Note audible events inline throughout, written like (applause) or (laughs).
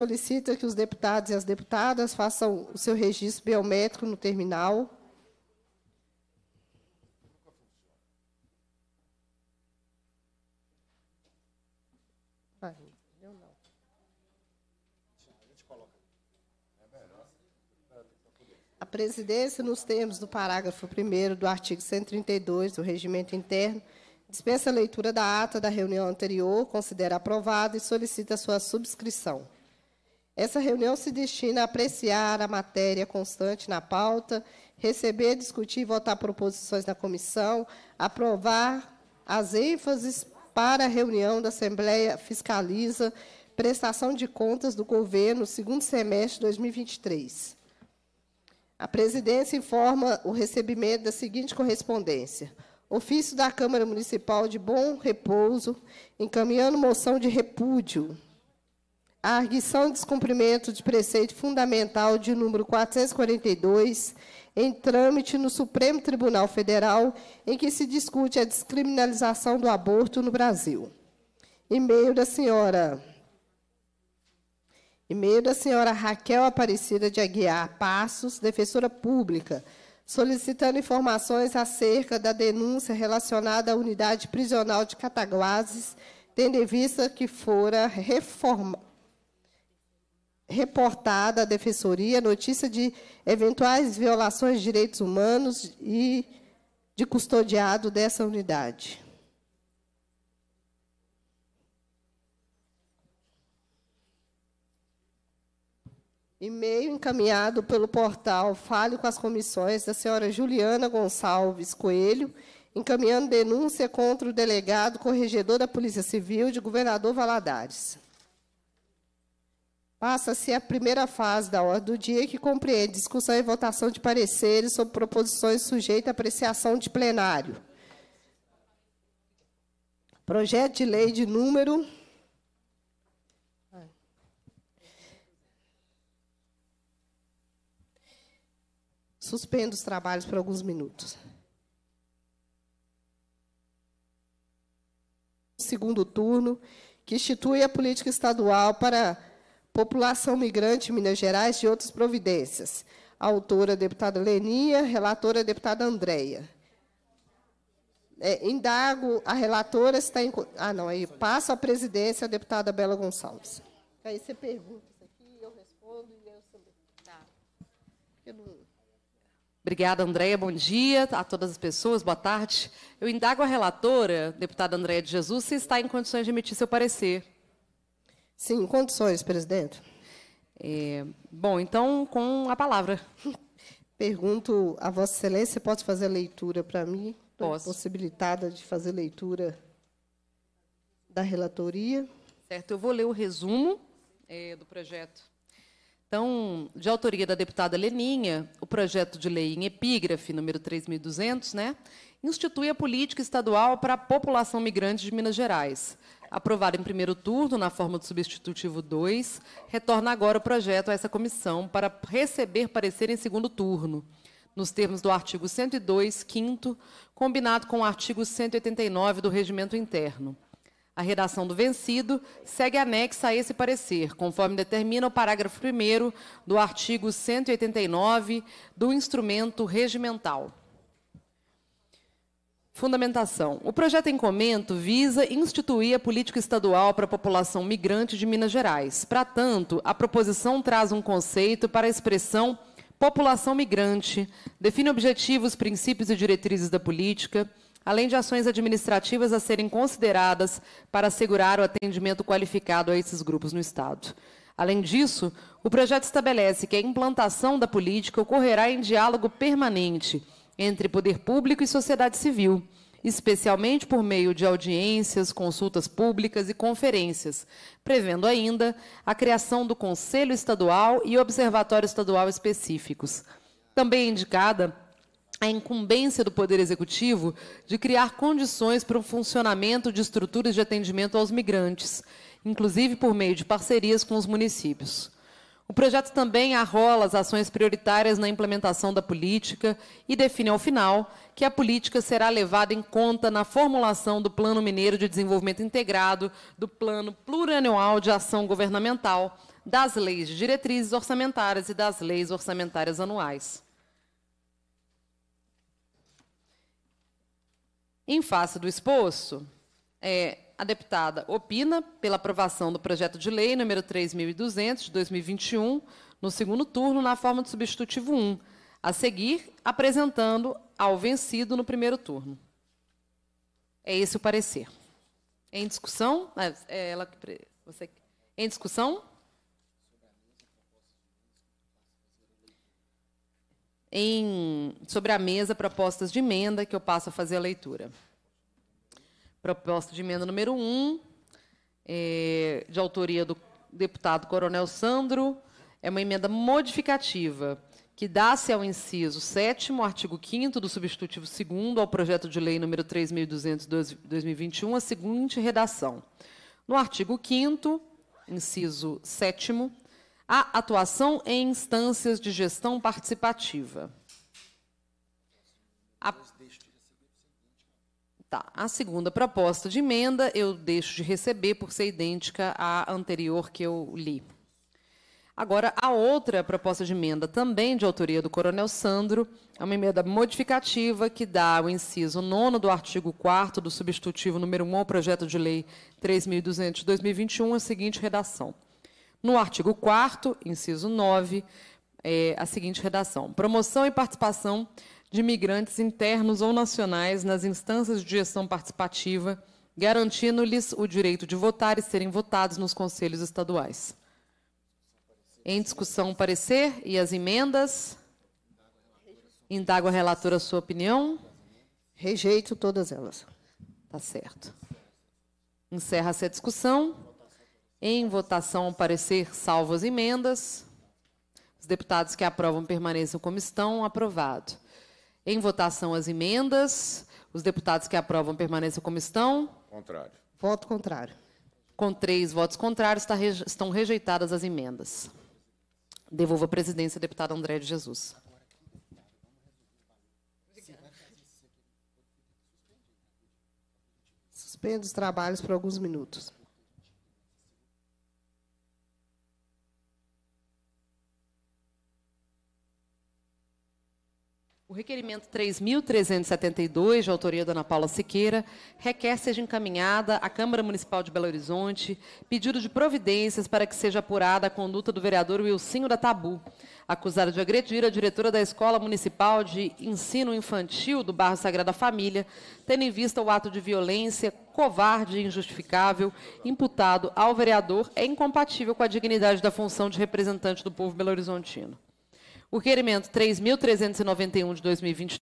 solicita que os deputados e as deputadas façam o seu registro biométrico no terminal. A presidência, nos termos do parágrafo 1 do artigo 132 do Regimento Interno, dispensa a leitura da ata da reunião anterior, considera aprovada e solicita sua subscrição. Essa reunião se destina a apreciar a matéria constante na pauta, receber, discutir e votar proposições na comissão, aprovar as ênfases para a reunião da Assembleia Fiscaliza prestação de contas do governo segundo semestre de 2023. A presidência informa o recebimento da seguinte correspondência: Ofício da Câmara Municipal de Bom Repouso, encaminhando moção de repúdio a arguição de descumprimento de preceito fundamental de número 442, em trâmite no Supremo Tribunal Federal, em que se discute a descriminalização do aborto no Brasil. E-mail da senhora. E-mail da senhora Raquel Aparecida de Aguiar Passos, defensora pública, solicitando informações acerca da denúncia relacionada à unidade prisional de Cataguases, tendo em vista que fora reformada reportada à Defensoria notícia de eventuais violações de direitos humanos e de custodiado dessa unidade. E-mail encaminhado pelo portal Fale com as Comissões da senhora Juliana Gonçalves Coelho, encaminhando denúncia contra o delegado corregedor da Polícia Civil de Governador Valadares. Passa-se a primeira fase da ordem do dia, que compreende discussão e votação de pareceres sobre proposições sujeitas à apreciação de plenário. Projeto de lei de número. Suspendo os trabalhos por alguns minutos. Segundo turno, que institui a política estadual para População Migrante Minas Gerais de Outras Providências. Autora, deputada Lenia, relatora, deputada Andréia. É, indago a relatora está em. Ah, não, aí passo a presidência à deputada Bela Gonçalves. Aí você pergunta isso aqui, eu respondo e eu também. Tá. Eu não... Obrigada, Andréia. Bom dia a todas as pessoas. Boa tarde. Eu indago a relatora, deputada Andréia de Jesus, se está em condições de emitir seu parecer. Sim, condições, presidente. É, bom, então, com a palavra. (laughs) Pergunto a Vossa Excelência, pode fazer a leitura para mim? Posso. Possibilitada de fazer leitura da relatoria. Certo, eu vou ler o resumo é, do projeto. Então, de autoria da deputada Leninha, o projeto de lei em epígrafe, número 3.200, né, institui a política estadual para a população migrante de Minas Gerais, aprovado em primeiro turno, na forma do substitutivo 2, retorna agora o projeto a essa comissão para receber parecer em segundo turno, nos termos do artigo 102, 5 combinado com o artigo 189 do Regimento Interno. A redação do vencido segue anexa a esse parecer, conforme determina o parágrafo 1 do artigo 189 do instrumento regimental. Fundamentação. O projeto em comento visa instituir a política estadual para a população migrante de Minas Gerais. Para tanto, a proposição traz um conceito para a expressão população migrante, define objetivos, princípios e diretrizes da política, além de ações administrativas a serem consideradas para assegurar o atendimento qualificado a esses grupos no Estado. Além disso, o projeto estabelece que a implantação da política ocorrerá em diálogo permanente entre poder público e sociedade civil, especialmente por meio de audiências, consultas públicas e conferências, prevendo ainda a criação do Conselho Estadual e Observatório Estadual específicos. Também é indicada a incumbência do Poder Executivo de criar condições para o funcionamento de estruturas de atendimento aos migrantes, inclusive por meio de parcerias com os municípios. O projeto também arrola as ações prioritárias na implementação da política e define, ao final, que a política será levada em conta na formulação do Plano Mineiro de Desenvolvimento Integrado, do Plano Plurianual de Ação Governamental, das leis de diretrizes orçamentárias e das leis orçamentárias anuais. Em face do exposto, é, a deputada opina pela aprovação do projeto de lei número 3.200 de 2021, no segundo turno, na forma de substitutivo 1, a seguir apresentando ao vencido no primeiro turno. É esse o parecer. Em discussão? Ah, é ela que. Você, em discussão? Em, sobre a mesa propostas de emenda que eu passo a fazer a leitura. Proposta de emenda número 1, é, de autoria do deputado Coronel Sandro, é uma emenda modificativa que dá-se ao inciso 7 artigo 5 do substitutivo 2 ao projeto de lei número 3.200/2021 a seguinte redação: No artigo 5 inciso 7 a atuação em instâncias de gestão participativa. A Tá. A segunda proposta de emenda eu deixo de receber por ser idêntica à anterior que eu li. Agora, a outra proposta de emenda, também de autoria do Coronel Sandro, é uma emenda modificativa que dá o inciso 9 do artigo 4 do substitutivo número 1 ao projeto de lei 3.200 de 2021 a seguinte redação. No artigo 4, inciso 9, é a seguinte redação: promoção e participação de migrantes internos ou nacionais nas instâncias de gestão participativa, garantindo-lhes o direito de votar e serem votados nos conselhos estaduais. Em discussão, o parecer e as emendas. Indago a relatora a sua opinião. Rejeito todas elas. Tá certo. Encerra-se a discussão. Em votação, o parecer, salvo as emendas. Os deputados que aprovam permaneçam como estão. Aprovado. Em votação as emendas. Os deputados que aprovam permaneçam como estão. Contrário. Voto contrário. Com três votos contrários, está, estão rejeitadas as emendas. Devolvo a presidência, deputado André de Jesus. Suspendo os trabalhos por alguns minutos. O requerimento 3.372, de autoria da Ana Paula Siqueira, requer seja encaminhada à Câmara Municipal de Belo Horizonte pedido de providências para que seja apurada a conduta do vereador Wilcinho da Tabu, acusado de agredir a diretora da Escola Municipal de Ensino Infantil do Barro Sagrada Família, tendo em vista o ato de violência covarde e injustificável imputado ao vereador é incompatível com a dignidade da função de representante do povo belo-horizontino. O requerimento 3.391 de 2023,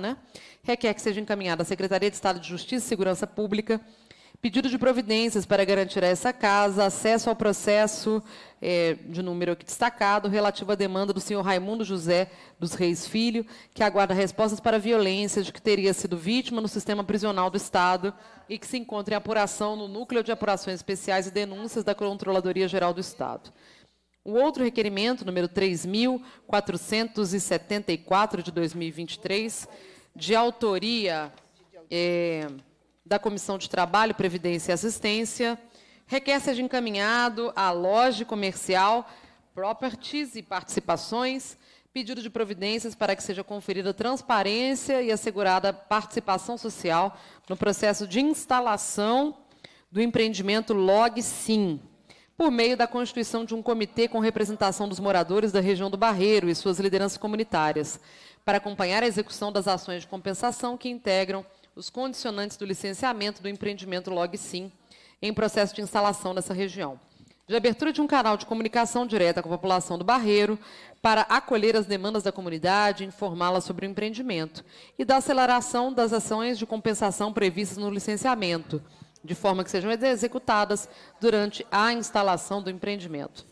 né, requer que seja encaminhado à Secretaria de Estado de Justiça e Segurança Pública pedido de providências para garantir a essa casa acesso ao processo é, de número aqui destacado relativo à demanda do senhor Raimundo José dos Reis Filho, que aguarda respostas para violência de que teria sido vítima no sistema prisional do Estado e que se encontra em apuração no Núcleo de Apurações Especiais e Denúncias da Controladoria Geral do Estado. O outro requerimento, número 3.474 de 2023, de autoria é, da Comissão de Trabalho, Previdência e Assistência, requer seja encaminhado à loja comercial Properties e Participações, pedido de providências para que seja conferida transparência e assegurada participação social no processo de instalação do empreendimento Log Sim por meio da constituição de um comitê com representação dos moradores da região do Barreiro e suas lideranças comunitárias, para acompanhar a execução das ações de compensação que integram os condicionantes do licenciamento do empreendimento Log Sim em processo de instalação nessa região. De abertura de um canal de comunicação direta com a população do Barreiro para acolher as demandas da comunidade e informá-la sobre o empreendimento e da aceleração das ações de compensação previstas no licenciamento, de forma que sejam executadas durante a instalação do empreendimento.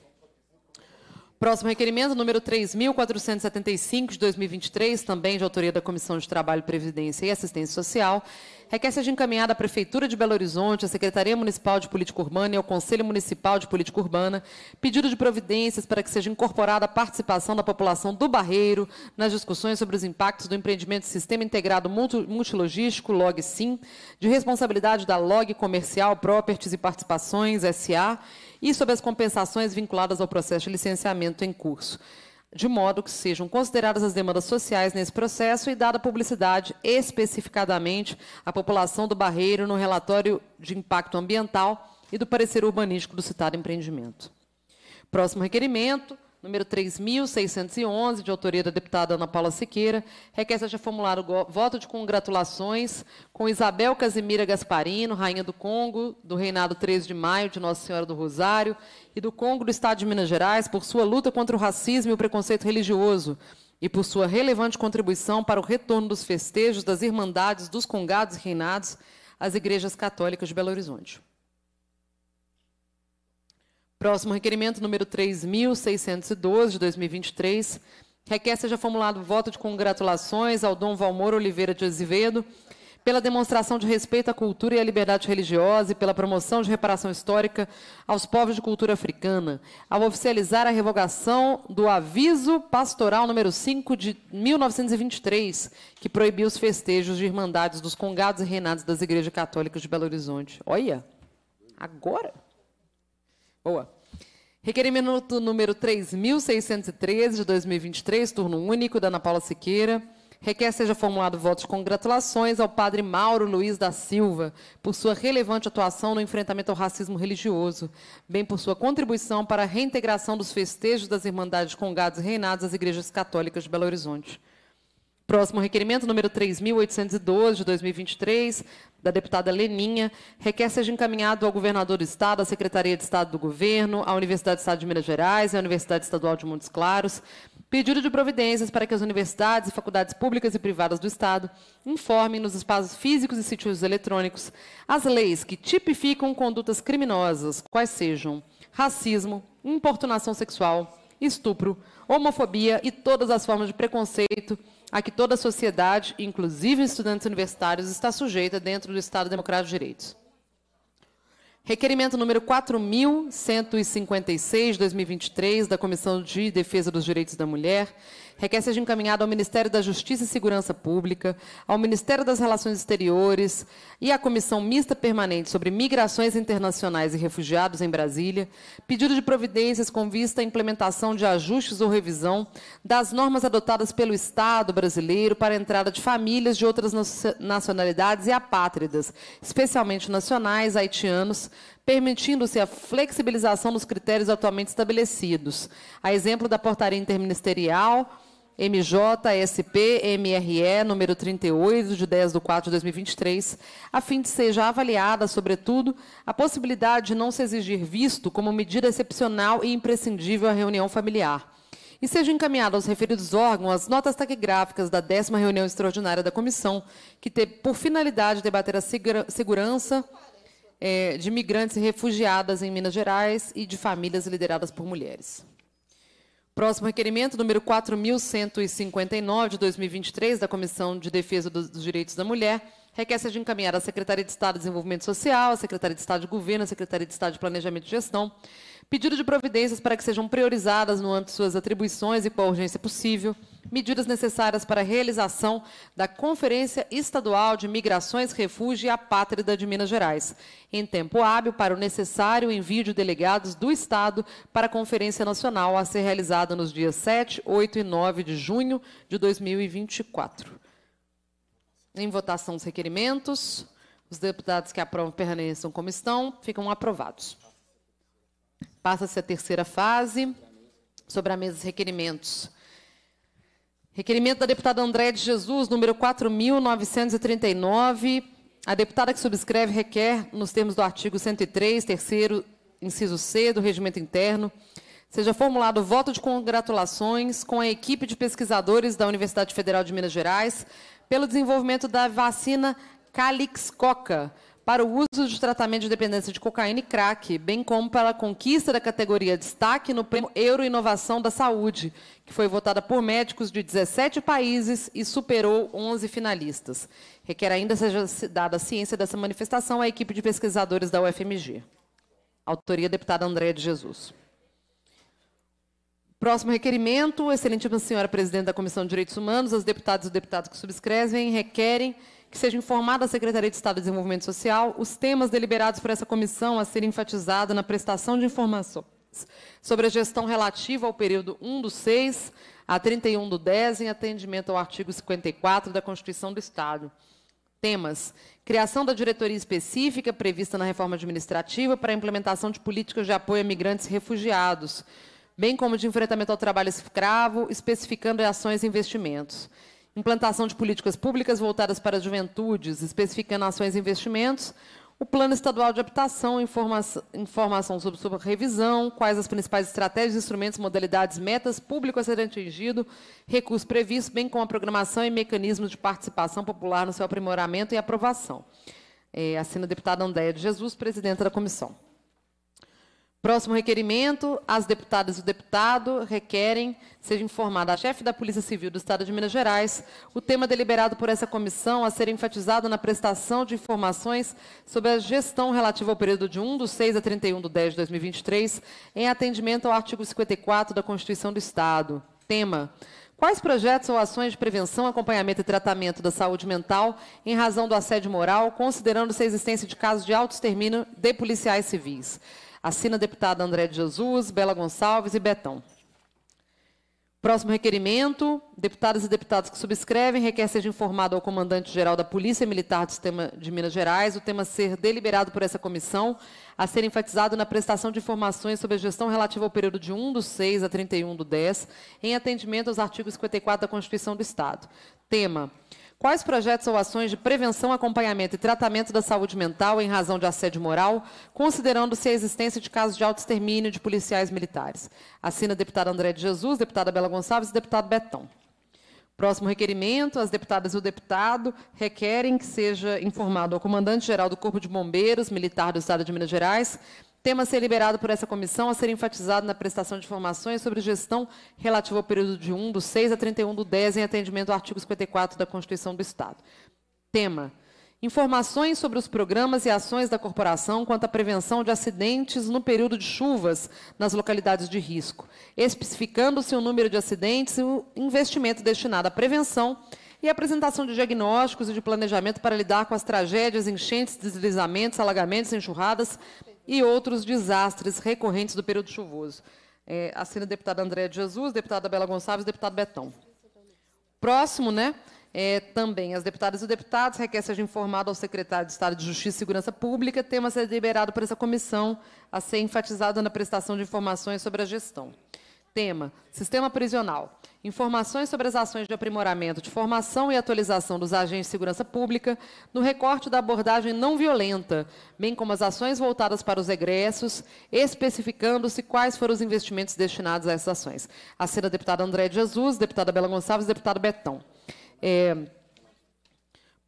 Próximo requerimento, número 3.475 de 2023, também de autoria da Comissão de Trabalho, Previdência e Assistência Social, requer seja encaminhada à Prefeitura de Belo Horizonte, à Secretaria Municipal de Política Urbana e ao Conselho Municipal de Política Urbana pedido de providências para que seja incorporada a participação da população do Barreiro nas discussões sobre os impactos do empreendimento Sistema Integrado Multilogístico, LOG-SIM, de responsabilidade da LOG Comercial, Properties e Participações, SA, e sobre as compensações vinculadas ao processo de licenciamento em curso, de modo que sejam consideradas as demandas sociais nesse processo e dada publicidade especificadamente à população do Barreiro no relatório de impacto ambiental e do parecer urbanístico do citado empreendimento. Próximo requerimento, número 3.611, de autoria da deputada Ana Paula Siqueira, requer seja formulado voto de congratulações com Isabel Casimira Gasparino, Rainha do Congo, do reinado 13 de maio de Nossa Senhora do Rosário e do Congo do Estado de Minas Gerais, por sua luta contra o racismo e o preconceito religioso e por sua relevante contribuição para o retorno dos festejos das Irmandades dos Congados e Reinados às igrejas católicas de Belo Horizonte. Próximo requerimento, número 3.612, de 2023, requer seja formulado voto de congratulações ao Dom Valmor Oliveira de Azevedo pela demonstração de respeito à cultura e à liberdade religiosa e pela promoção de reparação histórica aos povos de cultura africana, ao oficializar a revogação do aviso pastoral número 5 de 1923, que proibiu os festejos de irmandades dos congados e reinados das igrejas católicas de Belo Horizonte. Olha, agora Boa. Requerimento número 3.613, de 2023, turno único, da Ana Paula Siqueira. Requer seja formulado voto de congratulações ao padre Mauro Luiz da Silva por sua relevante atuação no enfrentamento ao racismo religioso, bem por sua contribuição para a reintegração dos festejos das Irmandades Congados e Reinados às Igrejas Católicas de Belo Horizonte. Próximo requerimento, número 3.812, de 2023, da deputada Leninha, requer seja encaminhado ao governador do Estado, à Secretaria de Estado do Governo, à Universidade do Estado de Minas Gerais e à Universidade Estadual de Montes Claros, pedido de providências para que as universidades e faculdades públicas e privadas do Estado informem nos espaços físicos e sítios eletrônicos as leis que tipificam condutas criminosas, quais sejam racismo, importunação sexual, estupro, homofobia e todas as formas de preconceito a que toda a sociedade, inclusive estudantes universitários, está sujeita dentro do Estado Democrático de Direitos. Requerimento número 4156 2023 da Comissão de Defesa dos Direitos da Mulher requer seja encaminhado ao Ministério da Justiça e Segurança Pública, ao Ministério das Relações Exteriores e à Comissão Mista Permanente sobre Migrações Internacionais e Refugiados em Brasília, pedido de providências com vista à implementação de ajustes ou revisão das normas adotadas pelo Estado brasileiro para a entrada de famílias de outras nacionalidades e apátridas, especialmente nacionais, haitianos, permitindo-se a flexibilização dos critérios atualmente estabelecidos. A exemplo da portaria interministerial MJSP mre número 38, de 10 de 4 de 2023, a fim de seja avaliada, sobretudo, a possibilidade de não se exigir visto como medida excepcional e imprescindível à reunião familiar. E seja encaminhada aos referidos órgãos as notas taquigráficas da décima reunião extraordinária da comissão, que teve por finalidade debater a segurança é, de migrantes e refugiadas em Minas Gerais e de famílias lideradas por mulheres. Próximo requerimento, número 4.159, de 2023, da Comissão de Defesa dos Direitos da Mulher, requer seja encaminhada à Secretaria de Estado de Desenvolvimento Social, à Secretaria de Estado de Governo, à Secretaria de Estado de Planejamento e Gestão, pedido de providências para que sejam priorizadas no âmbito de suas atribuições e com a urgência possível, medidas necessárias para a realização da Conferência Estadual de Migrações, Refúgio e Apátrida de Minas Gerais, em tempo hábil para o necessário envio de delegados do Estado para a Conferência Nacional a ser realizada nos dias 7, 8 e 9 de junho de 2024. Em votação os requerimentos, os deputados que aprovam permaneçam como estão, ficam aprovados. Passa-se a terceira fase, sobre a mesa dos requerimentos. Requerimento da deputada André de Jesus, número 4.939. A deputada que subscreve requer, nos termos do artigo 103, terceiro, inciso C do Regimento Interno, seja formulado o voto de congratulações com a equipe de pesquisadores da Universidade Federal de Minas Gerais pelo desenvolvimento da vacina Calix Coca, para o uso de tratamento de dependência de cocaína e crack, bem como para a conquista da categoria destaque no Prêmio Euro Inovação da Saúde, que foi votada por médicos de 17 países e superou 11 finalistas. Requer ainda seja dada a ciência dessa manifestação à equipe de pesquisadores da UFMG. Autoria deputada Andréa de Jesus. Próximo requerimento, excelentíssima senhora presidente da Comissão de Direitos Humanos, as deputadas e deputados que subscrevem requerem que seja informada a Secretaria de Estado de Desenvolvimento Social os temas deliberados por essa comissão a ser enfatizado na prestação de informações sobre a gestão relativa ao período 1 do 6 a 31 do 10, em atendimento ao artigo 54 da Constituição do Estado. Temas: criação da diretoria específica prevista na reforma administrativa para a implementação de políticas de apoio a migrantes e refugiados, bem como de enfrentamento ao trabalho escravo, especificando ações e investimentos implantação de políticas públicas voltadas para as juventudes, especificando ações e investimentos, o Plano Estadual de Habitação, informação, informação sobre sua revisão, quais as principais estratégias, instrumentos, modalidades, metas, público a ser atingido, recursos previstos, bem como a programação e mecanismos de participação popular no seu aprimoramento e aprovação. É, assina a deputada Andréia de Jesus, presidenta da comissão. Próximo requerimento, as deputadas e o deputado requerem seja informada a chefe da Polícia Civil do Estado de Minas Gerais o tema deliberado por essa comissão a ser enfatizado na prestação de informações sobre a gestão relativa ao período de 1 de 6 a 31 de 10 de 2023, em atendimento ao artigo 54 da Constituição do Estado. Tema, Quais projetos ou ações de prevenção, acompanhamento e tratamento da saúde mental em razão do assédio moral, considerando-se a existência de casos de autoextermínio de policiais civis? Assina a deputada André de Jesus, Bela Gonçalves e Betão. Próximo requerimento: deputadas e deputados que subscrevem requer seja informado ao comandante-geral da Polícia Militar do Sistema de Minas Gerais o tema ser deliberado por essa comissão a ser enfatizado na prestação de informações sobre a gestão relativa ao período de 1 do 6 a 31 do 10, em atendimento aos artigos 54 da Constituição do Estado. Tema: Quais projetos ou ações de prevenção, acompanhamento e tratamento da saúde mental em razão de assédio moral, considerando-se a existência de casos de auto-extermínio de policiais militares? Assina a deputada André de Jesus, deputada Bela Gonçalves e deputado Betão. Próximo requerimento: as deputadas e o deputado requerem que seja informado ao comandante-geral do Corpo de Bombeiros Militar do Estado de Minas Gerais Tema a ser liberado por essa comissão a ser enfatizado na prestação de informações sobre gestão relativa ao período de 1 do 6 a 31 do 10, em atendimento ao artigo 54 da Constituição do Estado. Tema: Informações sobre os programas e ações da corporação quanto à prevenção de acidentes no período de chuvas nas localidades de risco, especificando-se o número de acidentes e o investimento destinado à prevenção e apresentação de diagnósticos e de planejamento para lidar com as tragédias, enchentes, deslizamentos, alagamentos, enxurradas, e outros desastres recorrentes do período chuvoso. É, assina a deputada Andréa de Jesus, deputada Bela Gonçalves, deputado Betão. Próximo, né? É, também as deputadas e deputados requer seja informado ao secretário de Estado de Justiça e Segurança Pública tema a ser deliberado por essa comissão a ser enfatizado na prestação de informações sobre a gestão. Tema: Sistema Prisional. Informações sobre as ações de aprimoramento de formação e atualização dos agentes de segurança pública no recorte da abordagem não violenta, bem como as ações voltadas para os egressos, especificando-se quais foram os investimentos destinados a essas ações. Assina a deputada André de Jesus, deputada Bela Gonçalves, deputado Betão. É...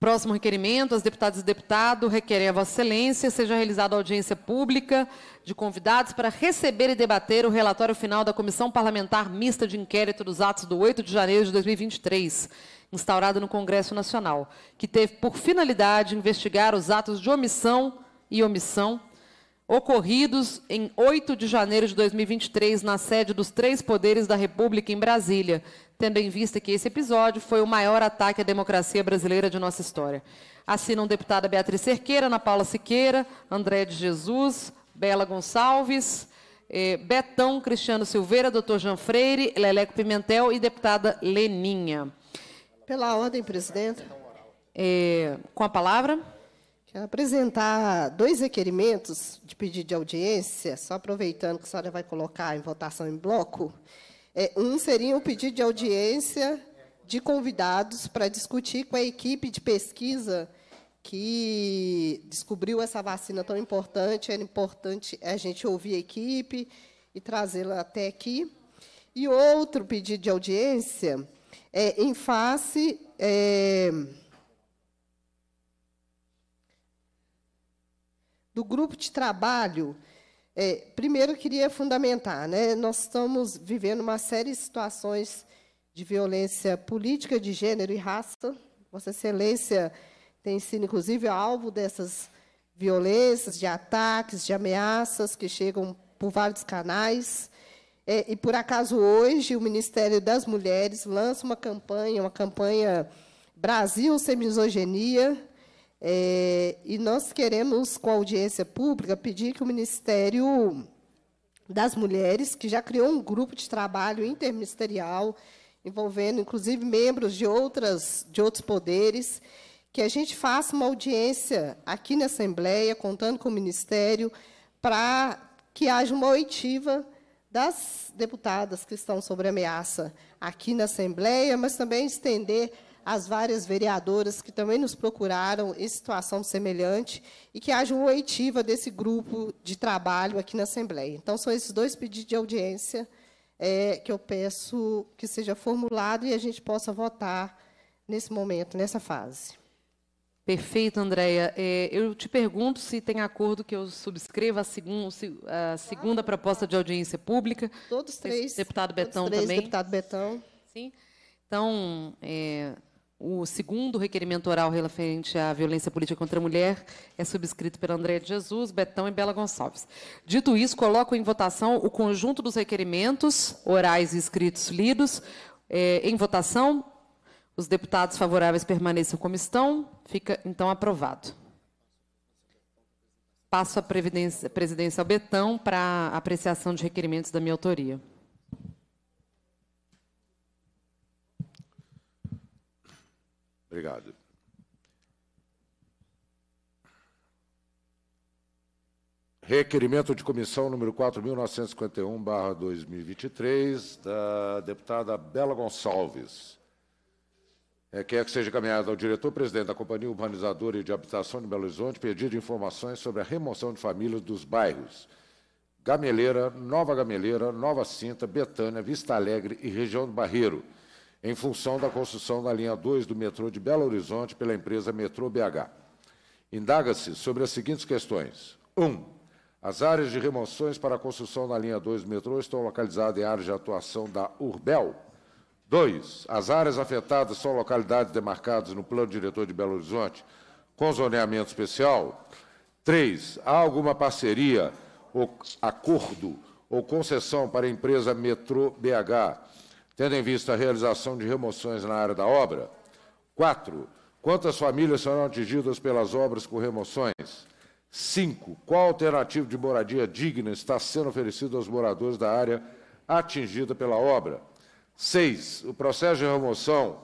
Próximo requerimento, as deputadas e deputados requerem a Vossa Excelência seja realizada audiência pública de convidados para receber e debater o relatório final da Comissão Parlamentar Mista de Inquérito dos Atos do 8 de janeiro de 2023, instaurada no Congresso Nacional, que teve por finalidade investigar os atos de omissão e omissão ocorridos em 8 de janeiro de 2023 na sede dos três poderes da República em Brasília, tendo em vista que esse episódio foi o maior ataque à democracia brasileira de nossa história. Assinam deputada Beatriz Cerqueira, Ana Paula Siqueira, André de Jesus, Bela Gonçalves, eh, Betão Cristiano Silveira, doutor Jean Freire, Leleco Pimentel e deputada Leninha. Pela ordem, presidente. Eh, com a palavra. Quero apresentar dois requerimentos de pedido de audiência, só aproveitando que a senhora vai colocar em votação em bloco. É, um seria o pedido de audiência de convidados para discutir com a equipe de pesquisa que descobriu essa vacina tão importante. Era importante a gente ouvir a equipe e trazê-la até aqui. E outro pedido de audiência é em face. É, do grupo de trabalho é, primeiro, queria fundamentar. Né? Nós estamos vivendo uma série de situações de violência política, de gênero e raça. Vossa Excelência tem sido, inclusive, alvo dessas violências, de ataques, de ameaças que chegam por vários canais. É, e, por acaso, hoje, o Ministério das Mulheres lança uma campanha, uma campanha Brasil Sem Misoginia, é, e nós queremos, com a audiência pública, pedir que o Ministério das Mulheres, que já criou um grupo de trabalho interministerial, envolvendo inclusive membros de, outras, de outros poderes, que a gente faça uma audiência aqui na Assembleia, contando com o Ministério, para que haja uma oitiva das deputadas que estão sob ameaça aqui na Assembleia, mas também estender as várias vereadoras que também nos procuraram em situação semelhante e que haja uma oitiva desse grupo de trabalho aqui na Assembleia. Então, são esses dois pedidos de audiência é, que eu peço que seja formulado e a gente possa votar nesse momento, nessa fase. Perfeito, Andréia. É, eu te pergunto se tem acordo que eu subscreva a, segun, a segunda claro. proposta de audiência pública. Todos três. Deputado Betão todos três, também. Deputado Betão. Sim. Então, é, o segundo requerimento oral referente à violência política contra a mulher é subscrito pela Andréa de Jesus, Betão e Bela Gonçalves. Dito isso, coloco em votação o conjunto dos requerimentos orais e escritos lidos. É, em votação, os deputados favoráveis permaneçam como estão. Fica, então, aprovado. Passo a presidência ao Betão para apreciação de requerimentos da minha autoria. Obrigado. Requerimento de comissão número 4.951-2023, da deputada Bela Gonçalves. É, quer que seja encaminhado ao diretor-presidente da Companhia Urbanizadora e de Habitação de Belo Horizonte pedido informações sobre a remoção de famílias dos bairros Gameleira, Nova Gameleira, Nova Cinta, Betânia, Vista Alegre e região do Barreiro, em função da construção da linha 2 do metrô de Belo Horizonte pela empresa Metrô BH. Indaga-se sobre as seguintes questões. 1. Um, as áreas de remoções para a construção da linha 2 do metrô estão localizadas em áreas de atuação da Urbel. 2. As áreas afetadas são localidades demarcadas no plano diretor de Belo Horizonte com zoneamento especial. 3. Há alguma parceria ou acordo ou concessão para a empresa Metrô BH tendo em vista a realização de remoções na área da obra? quatro, Quantas famílias serão atingidas pelas obras com remoções? Cinco, Qual alternativa de moradia digna está sendo oferecida aos moradores da área atingida pela obra? Seis, O processo de remoção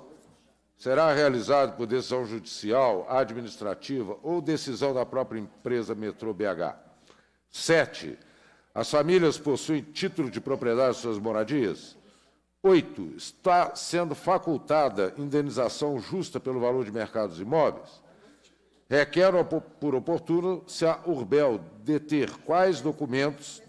será realizado por decisão judicial, administrativa ou decisão da própria empresa Metrô BH. Sete, As famílias possuem título de propriedade de suas moradias? Oito, está sendo facultada indenização justa pelo valor de mercados imóveis? Requer por oportuno se a Urbel deter quais documentos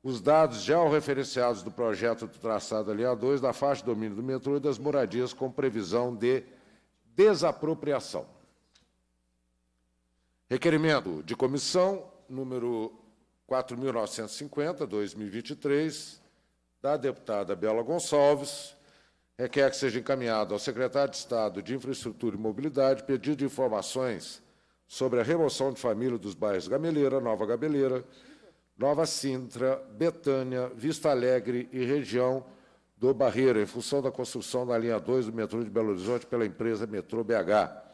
os dados georreferenciados do projeto do traçado ali A2 da faixa de domínio do metrô e das moradias com previsão de desapropriação. Requerimento de comissão número 4.950, 2023, da deputada Bela Gonçalves, requer que seja encaminhado ao secretário de Estado de Infraestrutura e Mobilidade pedido de informações sobre a remoção de família dos bairros Gameleira, Nova Gabeleira, Nova Sintra, Betânia, Vista Alegre e região do Barreiro, em função da construção da linha 2 do metrô de Belo Horizonte pela empresa Metrô BH.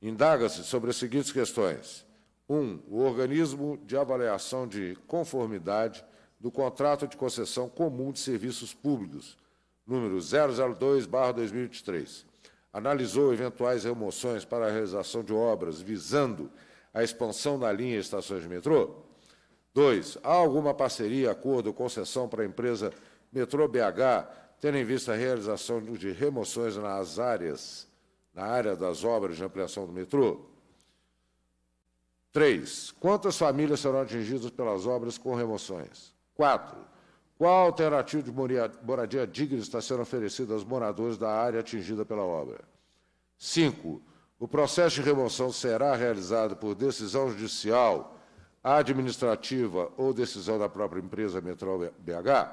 Indaga-se sobre as seguintes questões. 1. O organismo de avaliação de conformidade do contrato de concessão comum de serviços públicos, número 002-2023. Analisou eventuais remoções para a realização de obras visando a expansão da linha estações de metrô? 2. Há alguma parceria, acordo ou concessão para a empresa Metrô BH, tendo em vista a realização de remoções nas áreas, na área das obras de ampliação do metrô? Três, quantas famílias serão atingidas pelas obras com remoções? Quatro, qual alternativa de moradia digna está sendo oferecida aos moradores da área atingida pela obra? Cinco, o processo de remoção será realizado por decisão judicial, administrativa ou decisão da própria empresa Metrô BH?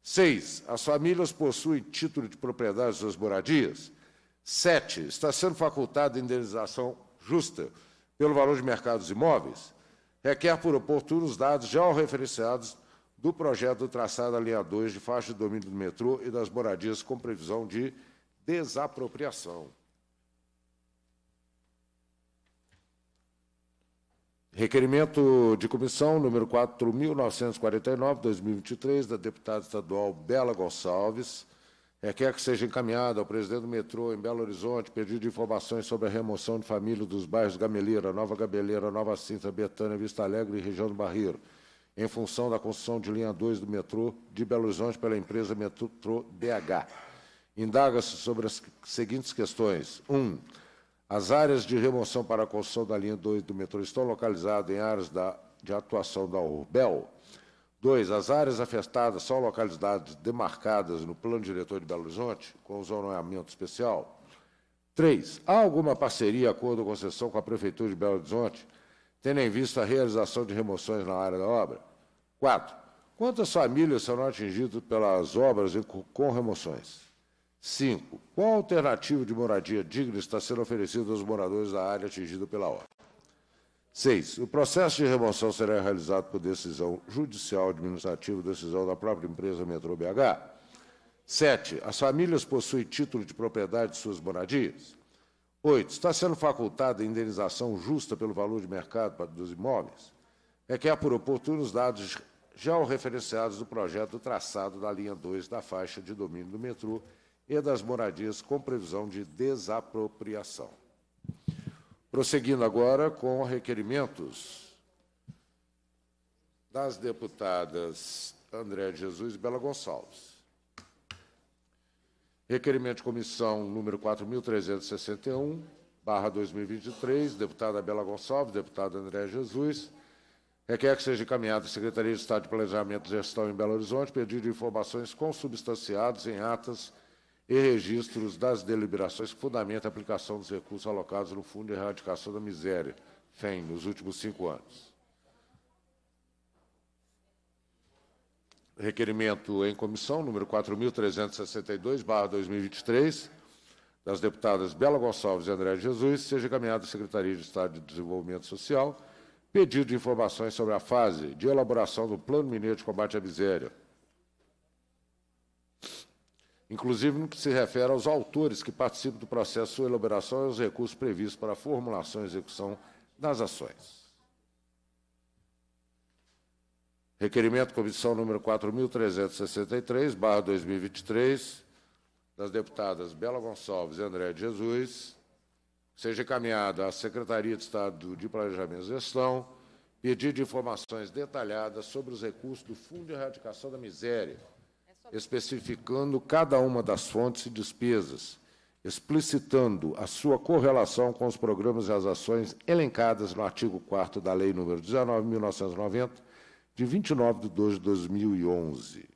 Seis, as famílias possuem título de propriedade das suas moradias? Sete, está sendo facultada indenização justa pelo valor de mercados imóveis, requer por oportuno os dados já referenciados do projeto do traçado da linha 2 de faixa de domínio do metrô e das moradias com previsão de desapropriação. Requerimento de comissão número 4.949, 2023, da deputada estadual Bela Gonçalves, Requer é, que seja encaminhada ao presidente do metrô em Belo Horizonte pedido de informações sobre a remoção de famílias dos bairros Gameleira, Nova Gabeleira, Nova Cinta, Betânia, Vista Alegre e região do Barreiro, em função da construção de linha 2 do metrô de Belo Horizonte pela empresa Metrô BH. Indaga-se sobre as seguintes questões. 1. Um, as áreas de remoção para a construção da linha 2 do metrô estão localizadas em áreas da, de atuação da URBEL? Dois, as áreas afetadas são localidades demarcadas no plano diretor de Belo Horizonte, com zoneamento especial. Três, há alguma parceria, acordo ou concessão com a Prefeitura de Belo Horizonte, tendo em vista a realização de remoções na área da obra? Quatro, quantas famílias serão atingidas pelas obras com remoções? 5. Qual alternativa de moradia digna está sendo oferecida aos moradores da área atingida pela obra? Seis, o processo de remoção será realizado por decisão judicial administrativa, decisão da própria empresa Metrô BH. Sete, as famílias possuem título de propriedade de suas moradias. Oito, está sendo facultada a indenização justa pelo valor de mercado dos imóveis. Requer é por oportuno os dados referenciados do projeto traçado da linha 2 da faixa de domínio do metrô e das moradias com previsão de desapropriação. Prosseguindo agora com requerimentos das deputadas André Jesus e Bela Gonçalves. Requerimento de comissão número 4.361, barra 2023, deputada Bela Gonçalves, deputada André Jesus, requer que seja encaminhada à Secretaria de Estado de Planejamento e Gestão em Belo Horizonte pedido de informações consubstanciadas em atas e registros das deliberações que fundamentam a aplicação dos recursos alocados no Fundo de Erradicação da Miséria, FEM, nos últimos cinco anos. Requerimento em comissão, número 4.362, barra 2023, das deputadas Bela Gonçalves e André Jesus, seja encaminhado à Secretaria de Estado de Desenvolvimento Social, pedido de informações sobre a fase de elaboração do Plano Mineiro de Combate à Miséria, Inclusive, no que se refere aos autores que participam do processo de elaboração e aos recursos previstos para a formulação e execução das ações. Requerimento comissão número 4.363, barra 2023, das deputadas Bela Gonçalves e André de Jesus, seja encaminhada à Secretaria de Estado de Planejamento e Gestão, pedido de informações detalhadas sobre os recursos do Fundo de Erradicação da Miséria, especificando cada uma das fontes e despesas, explicitando a sua correlação com os programas e as ações elencadas no artigo 4 da Lei nº 19.990, de 29 de 2 de 2011.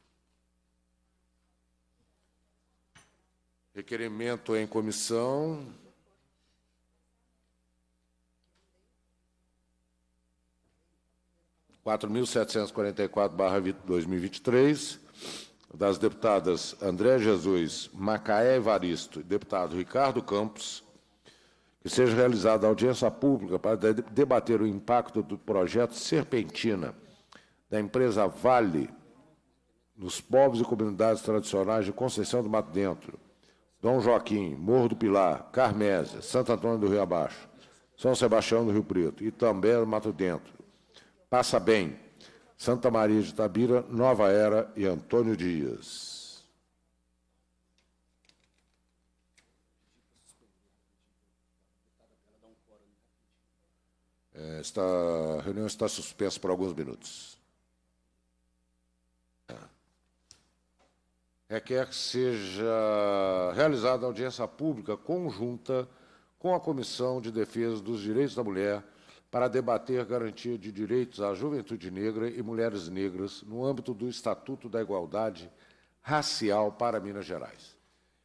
Requerimento em comissão. quatro mil setecentos quarenta e quatro barra dois mil vinte e três das deputadas André Jesus, Macaé Evaristo e deputado Ricardo Campos, que seja realizada audiência pública para debater o impacto do projeto Serpentina da empresa Vale nos povos e comunidades tradicionais de Conceição do Mato Dentro, Dom Joaquim, Morro do Pilar, Carmésia, Santo Antônio do Rio Abaixo, São Sebastião do Rio Preto e também do Mato Dentro. Passa bem Santa Maria de Tabira, Nova Era e Antônio Dias. É, Esta a reunião está suspensa por alguns minutos. Requer é. é que seja realizada audiência pública conjunta com a Comissão de Defesa dos Direitos da Mulher para debater garantia de direitos à juventude negra e mulheres negras no âmbito do Estatuto da Igualdade Racial para Minas Gerais.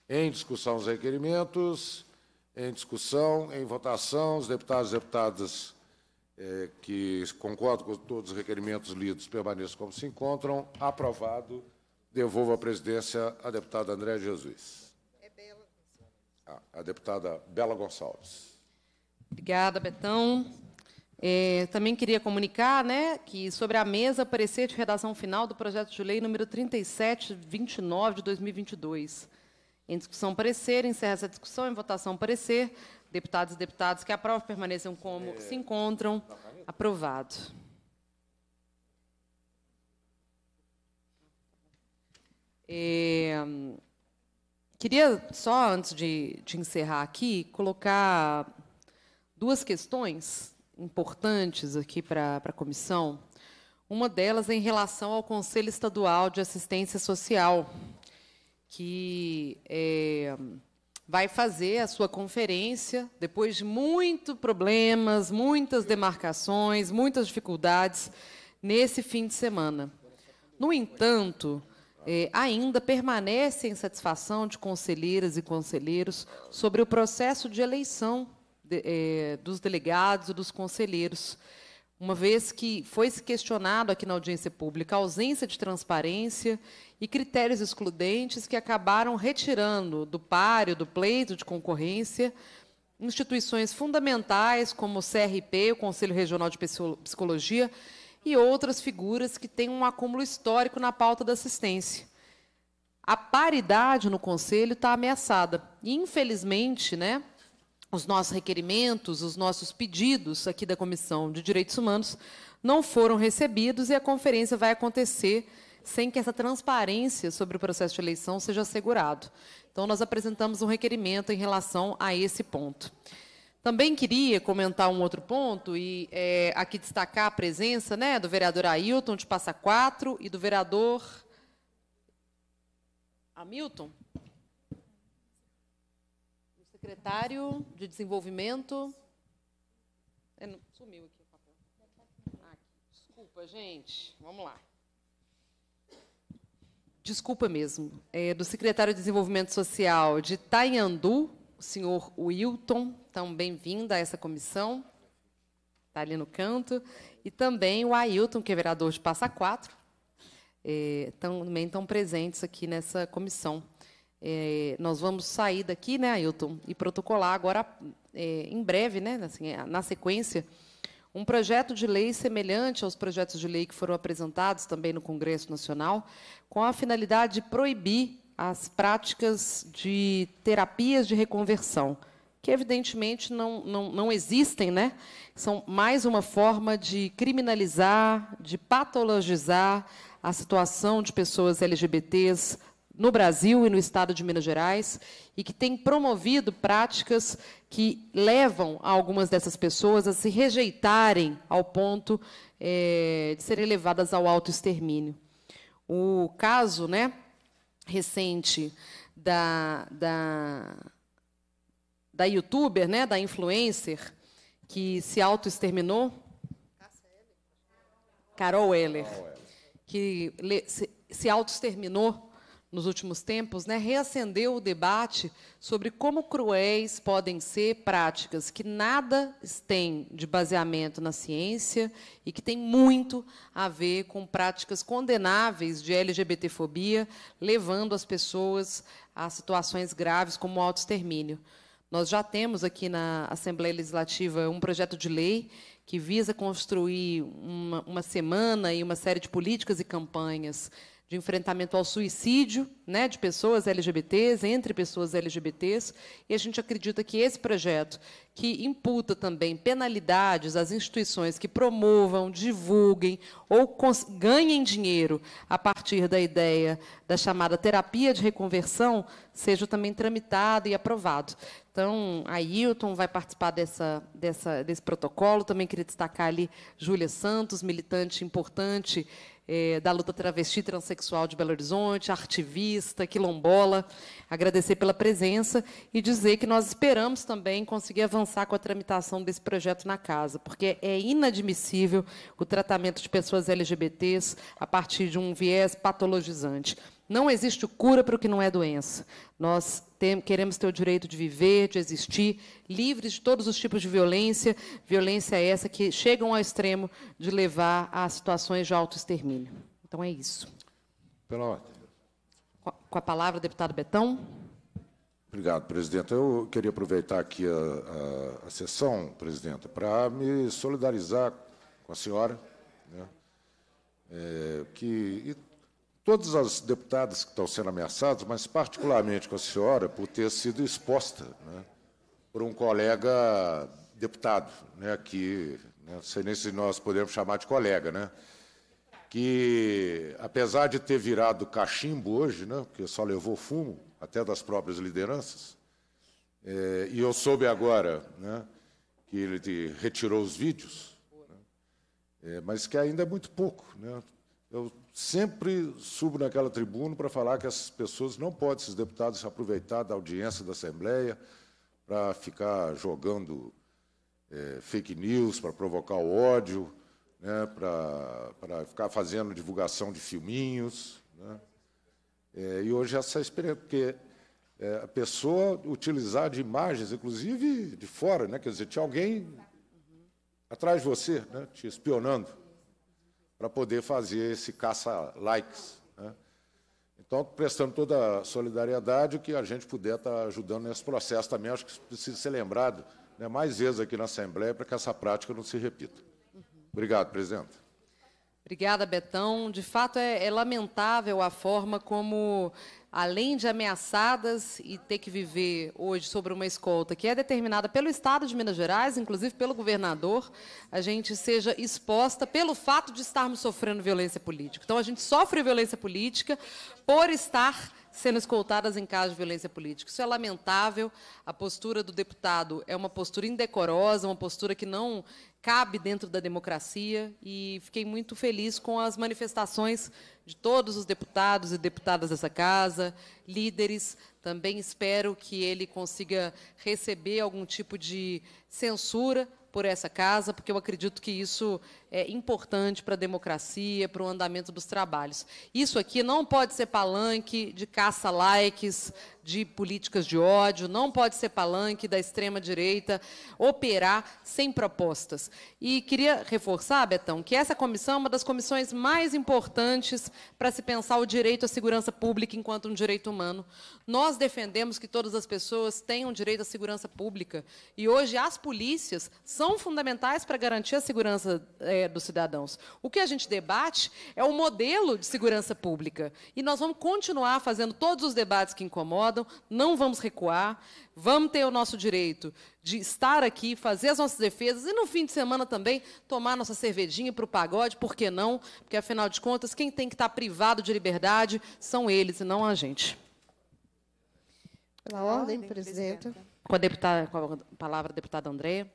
Em discussão os requerimentos, em discussão, em votação, os deputados e deputadas eh, que concordam com todos os requerimentos lidos permaneçam como se encontram. Aprovado. Devolvo a presidência à deputada André Jesus. É Bela. Ah, a deputada Bela Gonçalves. Obrigada, Betão. É, também queria comunicar né, que, sobre a mesa, parecer de redação final do projeto de lei número 3729 de 2022. Em discussão, parecer. Encerra essa discussão. Em votação, parecer. Deputados e deputadas que aprovam permaneçam como é... se encontram. Aprovado. É, queria só, antes de, de encerrar aqui, colocar duas questões importantes aqui para a comissão. Uma delas é em relação ao Conselho Estadual de Assistência Social, que é, vai fazer a sua conferência depois de muitos problemas, muitas demarcações, muitas dificuldades nesse fim de semana. No entanto, é, ainda permanece a insatisfação de conselheiras e conselheiros sobre o processo de eleição de, é, dos delegados e dos conselheiros, uma vez que foi se questionado aqui na audiência pública a ausência de transparência e critérios excludentes que acabaram retirando do páreo, do pleito de concorrência, instituições fundamentais como o CRP, o Conselho Regional de Psicologia, e outras figuras que têm um acúmulo histórico na pauta da assistência. A paridade no Conselho está ameaçada. E, infelizmente, né, os nossos requerimentos, os nossos pedidos aqui da Comissão de Direitos Humanos não foram recebidos e a conferência vai acontecer sem que essa transparência sobre o processo de eleição seja assegurado. Então, nós apresentamos um requerimento em relação a esse ponto. Também queria comentar um outro ponto e é, aqui destacar a presença né, do vereador Ailton de Passa Quatro e do vereador Hamilton Secretário de Desenvolvimento. É, não, sumiu aqui o papel. Ah, desculpa, gente. Vamos lá. Desculpa mesmo. É, do secretário de Desenvolvimento Social de Taiandu, o senhor Wilton. Então, bem-vindo a essa comissão. Está ali no canto. E também o Ailton, que é vereador de Passa Quatro. É, também estão presentes aqui nessa comissão. É, nós vamos sair daqui, né, Ailton, e protocolar agora, é, em breve, né, assim, é, na sequência, um projeto de lei semelhante aos projetos de lei que foram apresentados também no Congresso Nacional, com a finalidade de proibir as práticas de terapias de reconversão, que evidentemente não, não, não existem, né? São mais uma forma de criminalizar, de patologizar a situação de pessoas LGBTs no Brasil e no estado de Minas Gerais e que tem promovido práticas que levam algumas dessas pessoas a se rejeitarem ao ponto é, de serem levadas ao autoextermínio. O caso né, recente da, da, da youtuber, né, da influencer, que se autoexterminou, Carol Heller, que se autoexterminou nos últimos tempos, né, reacendeu o debate sobre como cruéis podem ser práticas que nada têm de baseamento na ciência e que têm muito a ver com práticas condenáveis de LGBTfobia, levando as pessoas a situações graves como o autoextermínio. Nós já temos aqui na Assembleia Legislativa um projeto de lei que visa construir uma, uma semana e uma série de políticas e campanhas de enfrentamento ao suicídio né, de pessoas LGBTs, entre pessoas LGBTs, e a gente acredita que esse projeto, que imputa também penalidades às instituições que promovam, divulguem ou ganhem dinheiro a partir da ideia da chamada terapia de reconversão, seja também tramitado e aprovado. Então, a Hilton vai participar dessa, dessa, desse protocolo. Também queria destacar ali Júlia Santos, militante importante é, da luta travesti transexual de Belo Horizonte, artivista, quilombola. Agradecer pela presença e dizer que nós esperamos também conseguir avançar com a tramitação desse projeto na casa, porque é inadmissível o tratamento de pessoas LGBTs a partir de um viés patologizante. Não existe cura para o que não é doença. Nós tem, queremos ter o direito de viver, de existir, livres de todos os tipos de violência, violência é essa que chegam ao extremo de levar a situações de autoextermínio. Então é isso. Pela ordem. Com a palavra, deputado Betão. Obrigado, presidente. Eu queria aproveitar aqui a, a, a sessão, presidente, para me solidarizar com a senhora, né? é, que Todas as deputadas que estão sendo ameaçadas, mas particularmente com a senhora, por ter sido exposta né, por um colega deputado, né, que né, não sei nem se nós podemos chamar de colega, né, que apesar de ter virado cachimbo hoje, né, porque só levou fumo, até das próprias lideranças, é, e eu soube agora né, que ele retirou os vídeos, né, é, mas que ainda é muito pouco. Né, eu sempre subo naquela tribuna para falar que essas pessoas não podem, esses deputados, se aproveitar da audiência da Assembleia para ficar jogando é, fake news, para provocar o ódio, né, para, para ficar fazendo divulgação de filminhos. Né. É, e hoje essa experiência, porque é, a pessoa utilizar de imagens, inclusive de fora, né, quer dizer, tinha alguém atrás de você, né, te espionando para poder fazer esse caça-likes. Né? Então, prestando toda a solidariedade que a gente puder estar tá ajudando nesse processo também, acho que precisa ser lembrado né, mais vezes aqui na Assembleia para que essa prática não se repita. Uhum. Obrigado, presidente. Obrigada, Betão. De fato, é, é lamentável a forma como além de ameaçadas e ter que viver hoje sobre uma escolta que é determinada pelo Estado de Minas Gerais, inclusive pelo governador, a gente seja exposta pelo fato de estarmos sofrendo violência política. Então, a gente sofre violência política por estar sendo escoltadas em caso de violência política. Isso é lamentável. A postura do deputado é uma postura indecorosa, uma postura que não cabe dentro da democracia. E fiquei muito feliz com as manifestações de todos os deputados e deputadas dessa casa, líderes. Também espero que ele consiga receber algum tipo de censura por essa casa, porque eu acredito que isso é importante para a democracia, para o andamento dos trabalhos. Isso aqui não pode ser palanque de caça-likes, de políticas de ódio, não pode ser palanque da extrema-direita operar sem propostas. E queria reforçar, Betão, que essa comissão é uma das comissões mais importantes para se pensar o direito à segurança pública enquanto um direito humano. Nós defendemos que todas as pessoas tenham direito à segurança pública. E hoje as polícias são fundamentais para garantir a segurança é, dos cidadãos. O que a gente debate é o modelo de segurança pública. E nós vamos continuar fazendo todos os debates que incomodam incomodam, não vamos recuar, vamos ter o nosso direito de estar aqui, fazer as nossas defesas e no fim de semana também tomar nossa cervejinha para o pagode, por que não? Porque afinal de contas, quem tem que estar tá privado de liberdade são eles e não a gente. Pela ordem, presidenta. presidenta. Com a, deputada, com a palavra, a deputada Andréia.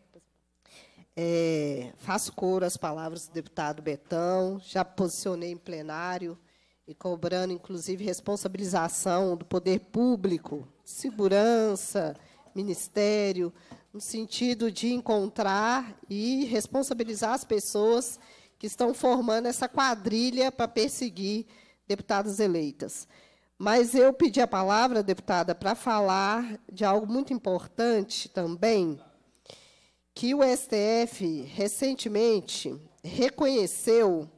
É, faço coro às palavras do deputado Betão, já posicionei em plenário e cobrando, inclusive, responsabilização do poder público, segurança, ministério, no sentido de encontrar e responsabilizar as pessoas que estão formando essa quadrilha para perseguir deputadas eleitas. Mas eu pedi a palavra, deputada, para falar de algo muito importante também, que o STF recentemente reconheceu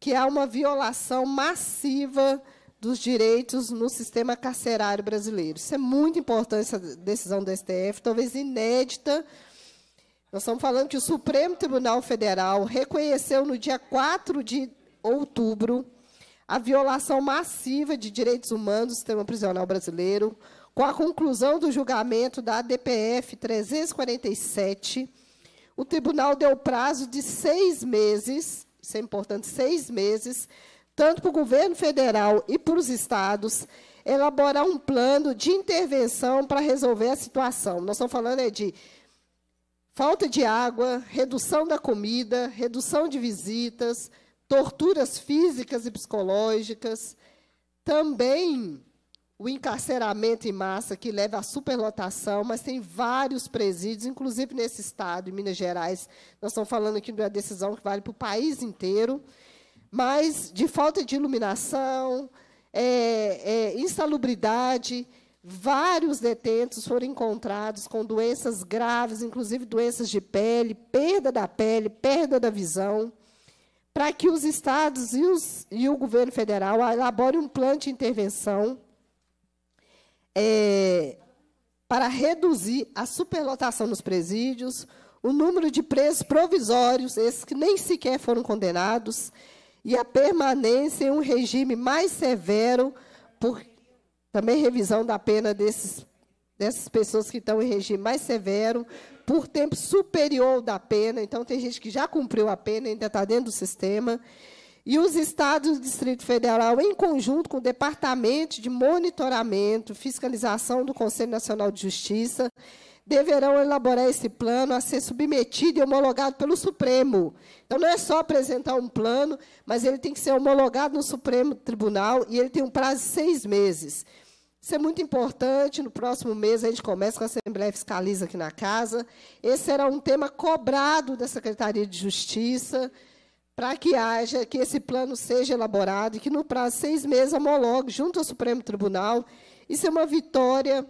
que há uma violação massiva dos direitos no sistema carcerário brasileiro. Isso é muito importante, essa decisão do STF, talvez inédita. Nós estamos falando que o Supremo Tribunal Federal reconheceu no dia 4 de outubro a violação massiva de direitos humanos do sistema prisional brasileiro, com a conclusão do julgamento da DPF 347. O tribunal deu prazo de seis meses isso é importante, seis meses, tanto para o governo federal e para os estados, elaborar um plano de intervenção para resolver a situação. Nós estamos falando é de falta de água, redução da comida, redução de visitas, torturas físicas e psicológicas, também o encarceramento em massa, que leva à superlotação, mas tem vários presídios, inclusive nesse estado, em Minas Gerais. Nós estamos falando aqui de uma decisão que vale para o país inteiro, mas de falta de iluminação, é, é, insalubridade. Vários detentos foram encontrados com doenças graves, inclusive doenças de pele, perda da pele, perda da visão para que os estados e, os, e, o governo federal elaborem um plano de intervenção é, para reduzir a superlotação nos presídios, o número de presos provisórios, esses que nem sequer foram condenados, e a permanência em um regime mais severo, por também revisão da pena desses, dessas pessoas que estão em regime mais severo, por tempo superior da pena. Então, tem gente que já cumpriu a pena, ainda está dentro do sistema. E os estados do Distrito Federal, em conjunto com o Departamento de Monitoramento e Fiscalização do Conselho Nacional de Justiça, deverão elaborar esse plano a ser submetido e homologado pelo Supremo. Então, não é só apresentar um plano, mas ele tem que ser homologado no Supremo Tribunal e ele tem um prazo de seis meses. Isso é muito importante. No próximo mês, a gente começa com a Assembleia Fiscaliza aqui na casa. Esse será um tema cobrado da Secretaria de Justiça para que haja, que esse plano seja elaborado e que no prazo de seis meses homologue junto ao Supremo Tribunal. Isso é uma vitória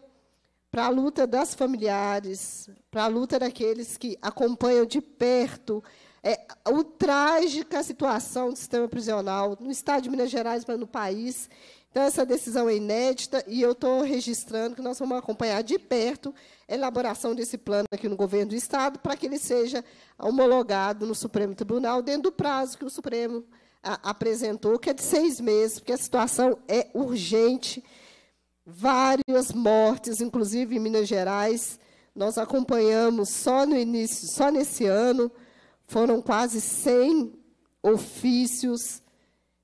para a luta das familiares, para a luta daqueles que acompanham de perto é, o trágica situação do sistema prisional no Estado de Minas Gerais, mas no país. Então, essa decisão é inédita e eu estou registrando que nós vamos acompanhar de perto elaboração desse plano aqui no governo do Estado, para que ele seja homologado no Supremo Tribunal, dentro do prazo que o Supremo a, apresentou, que é de seis meses, porque a situação é urgente. Várias mortes, inclusive em Minas Gerais, nós acompanhamos só no início, só nesse ano, foram quase 100 ofícios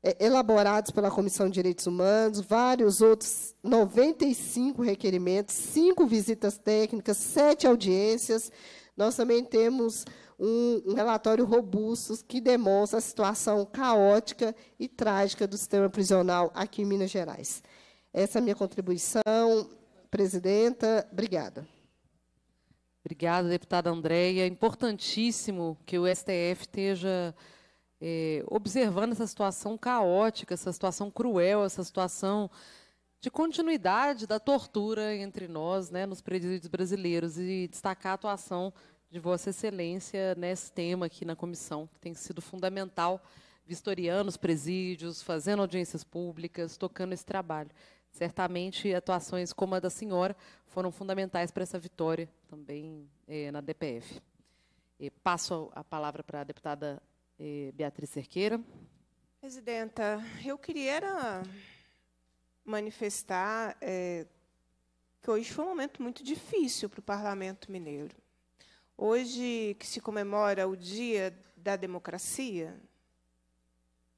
é, elaborados pela Comissão de Direitos Humanos, vários outros 95 requerimentos, cinco visitas técnicas, sete audiências. Nós também temos um, um relatório robusto que demonstra a situação caótica e trágica do sistema prisional aqui em Minas Gerais. Essa é a minha contribuição. Presidenta, obrigada. Obrigada, deputada Andréia. É importantíssimo que o STF esteja é, observando essa situação caótica, essa situação cruel, essa situação de continuidade da tortura entre nós, né, nos presídios brasileiros, e destacar a atuação de Vossa Excelência nesse tema aqui na comissão, que tem sido fundamental, vistoriando os presídios, fazendo audiências públicas, tocando esse trabalho. Certamente, atuações como a da senhora foram fundamentais para essa vitória também é, na DPF. E passo a palavra para a deputada eh, Beatriz Cerqueira. Presidenta, eu queria manifestar eh, que hoje foi um momento muito difícil para o Parlamento Mineiro. Hoje, que se comemora o Dia da Democracia,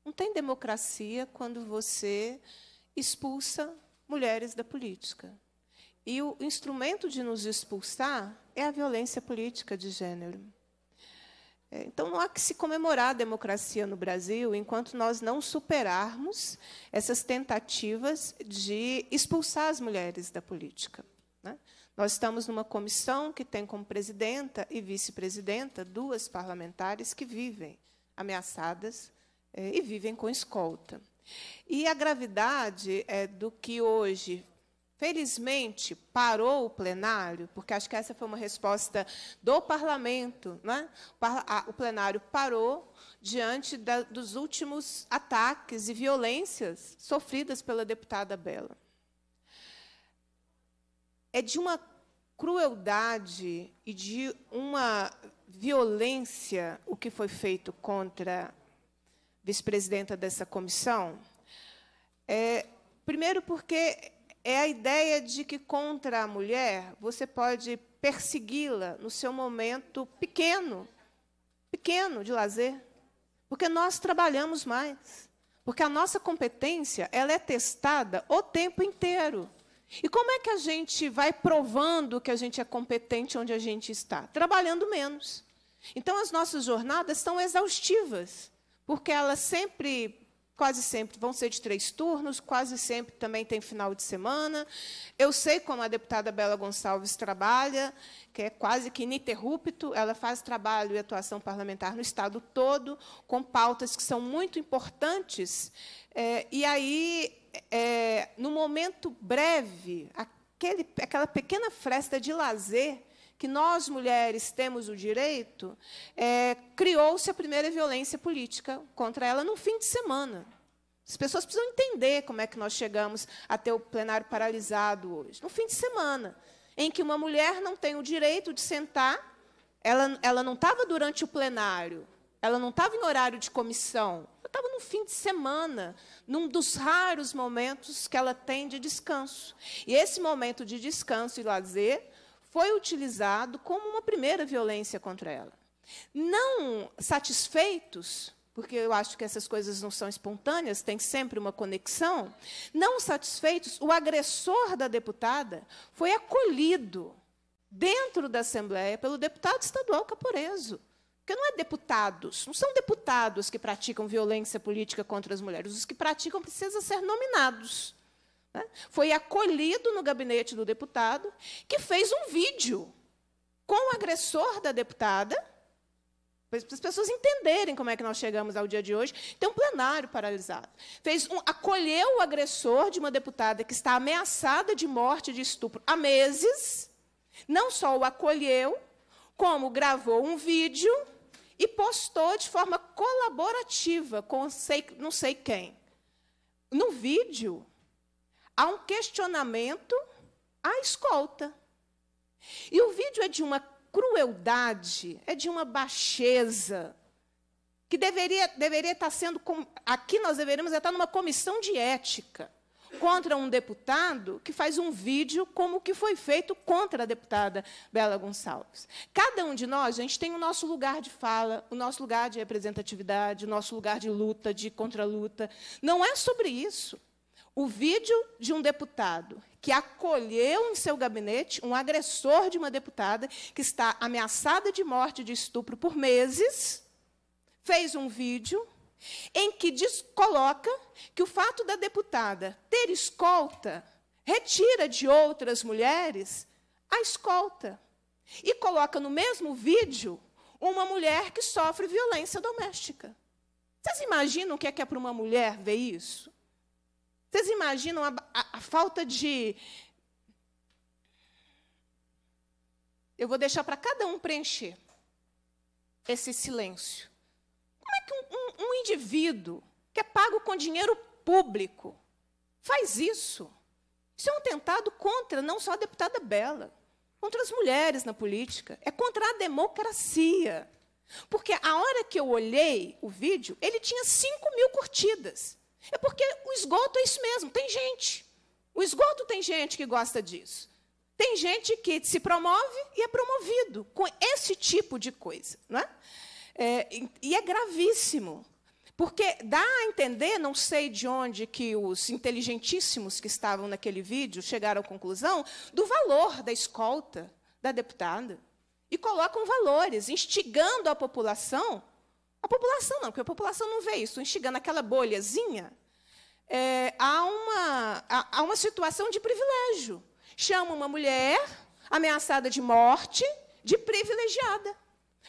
não tem democracia quando você expulsa mulheres da política. E o instrumento de nos expulsar é a violência política de gênero. É, então, não há que se comemorar a democracia no Brasil enquanto nós não superarmos essas tentativas de expulsar as mulheres da política. Né? Nós estamos numa comissão que tem como presidenta e vice-presidenta duas parlamentares que vivem ameaçadas é, e vivem com escolta. E a gravidade é do que hoje Felizmente, parou o plenário, porque acho que essa foi uma resposta do parlamento. Né? O plenário parou diante da, dos últimos ataques e violências sofridas pela deputada Bela. É de uma crueldade e de uma violência o que foi feito contra a vice-presidenta dessa comissão. É, primeiro, porque é a ideia de que contra a mulher você pode persegui-la no seu momento pequeno, pequeno de lazer, porque nós trabalhamos mais, porque a nossa competência ela é testada o tempo inteiro. E como é que a gente vai provando que a gente é competente onde a gente está? Trabalhando menos. Então as nossas jornadas são exaustivas, porque elas sempre quase sempre vão ser de três turnos, quase sempre também tem final de semana. Eu sei como a deputada Bela Gonçalves trabalha, que é quase que ininterrupto, ela faz trabalho e atuação parlamentar no Estado todo, com pautas que são muito importantes. É, e aí, é, no momento breve, aquele, aquela pequena fresta de lazer que nós mulheres temos o direito, é, criou-se a primeira violência política contra ela no fim de semana. As pessoas precisam entender como é que nós chegamos a ter o plenário paralisado hoje. No fim de semana, em que uma mulher não tem o direito de sentar, ela, ela não estava durante o plenário, ela não estava em horário de comissão, ela estava no fim de semana, num dos raros momentos que ela tem de descanso. E esse momento de descanso e lazer foi utilizado como uma primeira violência contra ela. Não satisfeitos, porque eu acho que essas coisas não são espontâneas, tem sempre uma conexão. Não satisfeitos, o agressor da deputada foi acolhido dentro da Assembleia pelo deputado estadual Caporeso. Porque não é deputados, não são deputados que praticam violência política contra as mulheres. Os que praticam precisam ser nominados né, foi acolhido no gabinete do deputado, que fez um vídeo com o agressor da deputada, para as pessoas entenderem como é que nós chegamos ao dia de hoje, tem um plenário paralisado. Fez um, acolheu o agressor de uma deputada que está ameaçada de morte de estupro há meses. Não só o acolheu, como gravou um vídeo e postou de forma colaborativa com sei, não sei quem. No vídeo, há um questionamento à escolta. E o vídeo é de uma crueldade, é de uma baixeza, que deveria, deveria estar sendo. Aqui nós deveríamos estar numa comissão de ética contra um deputado que faz um vídeo como o que foi feito contra a deputada Bela Gonçalves. Cada um de nós, a gente, tem o nosso lugar de fala, o nosso lugar de representatividade, o nosso lugar de luta, de contraluta. Não é sobre isso. O vídeo de um deputado que acolheu em seu gabinete um agressor de uma deputada que está ameaçada de morte de estupro por meses, fez um vídeo em que diz, coloca que o fato da deputada ter escolta retira de outras mulheres a escolta. E coloca no mesmo vídeo uma mulher que sofre violência doméstica. Vocês imaginam o que é, que é para uma mulher ver isso? Vocês imaginam a, a, a falta de. Eu vou deixar para cada um preencher esse silêncio. Como é que um, um, um indivíduo que é pago com dinheiro público faz isso? Isso é um atentado contra não só a deputada Bela, contra as mulheres na política, é contra a democracia. Porque a hora que eu olhei o vídeo, ele tinha 5 mil curtidas. É porque o esgoto é isso mesmo, tem gente. O esgoto tem gente que gosta disso. Tem gente que se promove e é promovido com esse tipo de coisa. Não é? É, e é gravíssimo. Porque dá a entender, não sei de onde que os inteligentíssimos que estavam naquele vídeo chegaram à conclusão do valor da escolta da deputada. E colocam valores, instigando a população a população não, porque a população não vê isso. Instigando aquela bolhazinha, é, há, uma, há, há uma situação de privilégio. Chama uma mulher ameaçada de morte de privilegiada,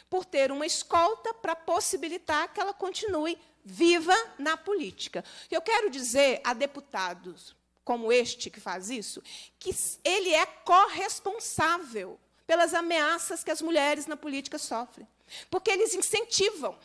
por ter uma escolta para possibilitar que ela continue viva na política. Eu quero dizer a deputados como este que faz isso, que ele é corresponsável pelas ameaças que as mulheres na política sofrem, porque eles incentivam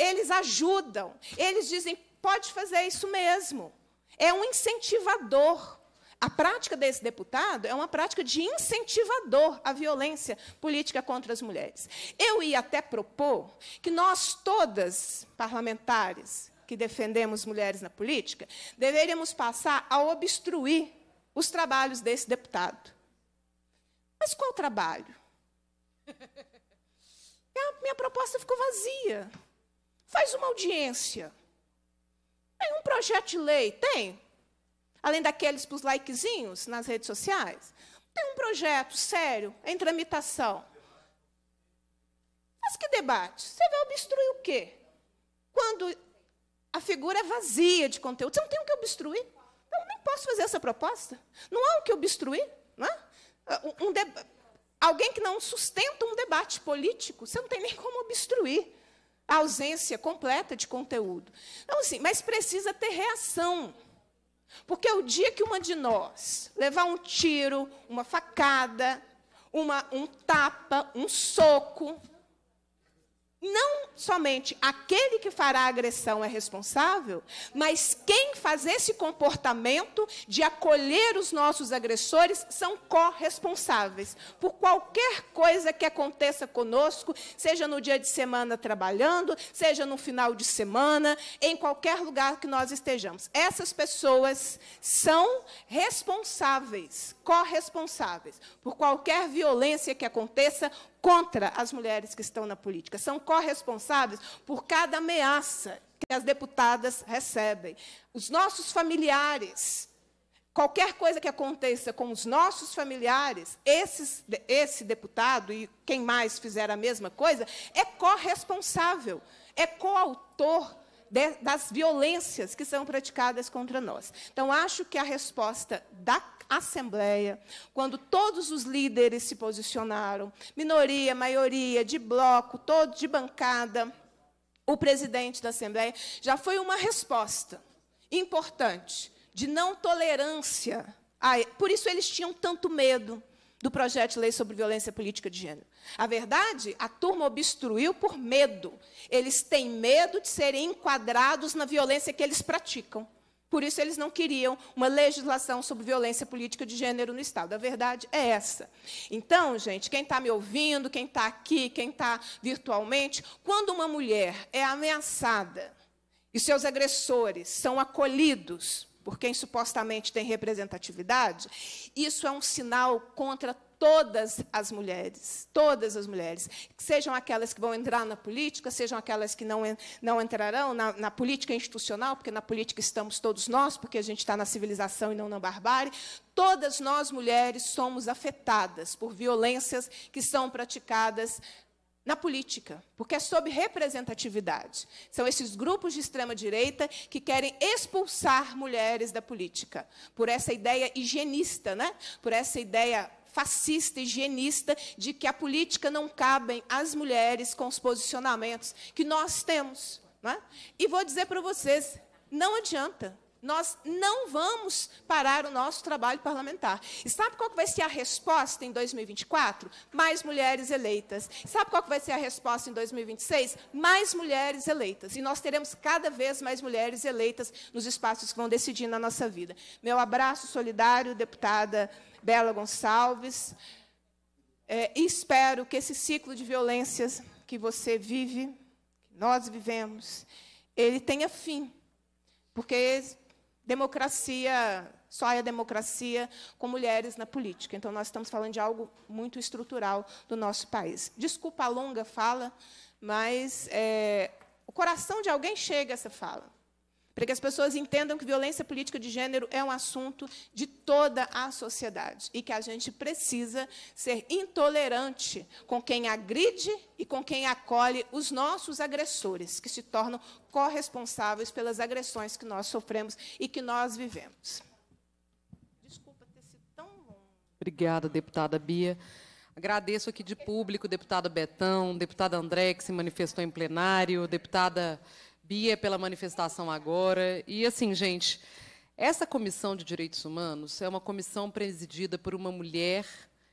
eles ajudam, eles dizem, pode fazer isso mesmo. É um incentivador. A prática desse deputado é uma prática de incentivador à violência política contra as mulheres. Eu ia até propor que nós todas, parlamentares que defendemos mulheres na política, deveríamos passar a obstruir os trabalhos desse deputado. Mas qual trabalho? (laughs) A minha proposta ficou vazia. Faz uma audiência. Tem um projeto de lei? Tem. Além daqueles para os likezinhos nas redes sociais? Tem um projeto sério em tramitação. Mas que debate? Você vai obstruir o quê? Quando a figura é vazia de conteúdo, você não tem o que obstruir. Então, eu nem posso fazer essa proposta. Não há o que obstruir. Não é? um, um de... Alguém que não sustenta um debate político, você não tem nem como obstruir a ausência completa de conteúdo. Então, assim, mas precisa ter reação. Porque o dia que uma de nós levar um tiro, uma facada, uma, um tapa, um soco, não somente aquele que fará a agressão é responsável, mas quem faz esse comportamento de acolher os nossos agressores são corresponsáveis por qualquer coisa que aconteça conosco, seja no dia de semana trabalhando, seja no final de semana, em qualquer lugar que nós estejamos. Essas pessoas são responsáveis, corresponsáveis por qualquer violência que aconteça contra as mulheres que estão na política. São corresponsáveis por cada ameaça que as deputadas recebem. Os nossos familiares, qualquer coisa que aconteça com os nossos familiares, esses, esse deputado e quem mais fizer a mesma coisa, é corresponsável, é coautor de, das violências que são praticadas contra nós. Então, acho que a resposta da Assembleia, quando todos os líderes se posicionaram, minoria, maioria, de bloco, todo de bancada, o presidente da Assembleia, já foi uma resposta importante de não tolerância. A, por isso eles tinham tanto medo, do projeto de lei sobre violência política de gênero. A verdade, a turma obstruiu por medo. Eles têm medo de serem enquadrados na violência que eles praticam. Por isso, eles não queriam uma legislação sobre violência política de gênero no Estado. A verdade é essa. Então, gente, quem está me ouvindo, quem está aqui, quem está virtualmente, quando uma mulher é ameaçada e seus agressores são acolhidos por quem supostamente tem representatividade, isso é um sinal contra todas as mulheres, todas as mulheres, sejam aquelas que vão entrar na política, sejam aquelas que não, não entrarão na, na, política institucional, porque na política estamos todos nós, porque a gente está na civilização e não na barbárie, todas nós mulheres somos afetadas por violências que são praticadas na política, porque é sob representatividade. São esses grupos de extrema-direita que querem expulsar mulheres da política, por essa ideia higienista, né? por essa ideia fascista, higienista, de que a política não cabem as mulheres com os posicionamentos que nós temos. Né? E vou dizer para vocês, não adianta. Nós não vamos parar o nosso trabalho parlamentar. E sabe qual vai ser a resposta em 2024? Mais mulheres eleitas. E sabe qual vai ser a resposta em 2026? Mais mulheres eleitas. E nós teremos cada vez mais mulheres eleitas nos espaços que vão decidir na nossa vida. Meu abraço solidário, deputada Bela Gonçalves. É, espero que esse ciclo de violências que você vive, que nós vivemos, ele tenha fim. Porque democracia, só é democracia com mulheres na política. Então, nós estamos falando de algo muito estrutural do nosso país. Desculpa a longa fala, mas é, o coração de alguém chega essa fala para que as pessoas entendam que violência política de gênero é um assunto de toda a sociedade e que a gente precisa ser intolerante com quem agride e com quem acolhe os nossos agressores, que se tornam corresponsáveis pelas agressões que nós sofremos e que nós vivemos. Desculpa ter sido tão longo. Obrigada, deputada Bia. Agradeço aqui de público, deputada Betão, deputada André, que se manifestou em plenário, deputada Bia pela manifestação agora. E assim, gente, essa comissão de direitos humanos é uma comissão presidida por uma mulher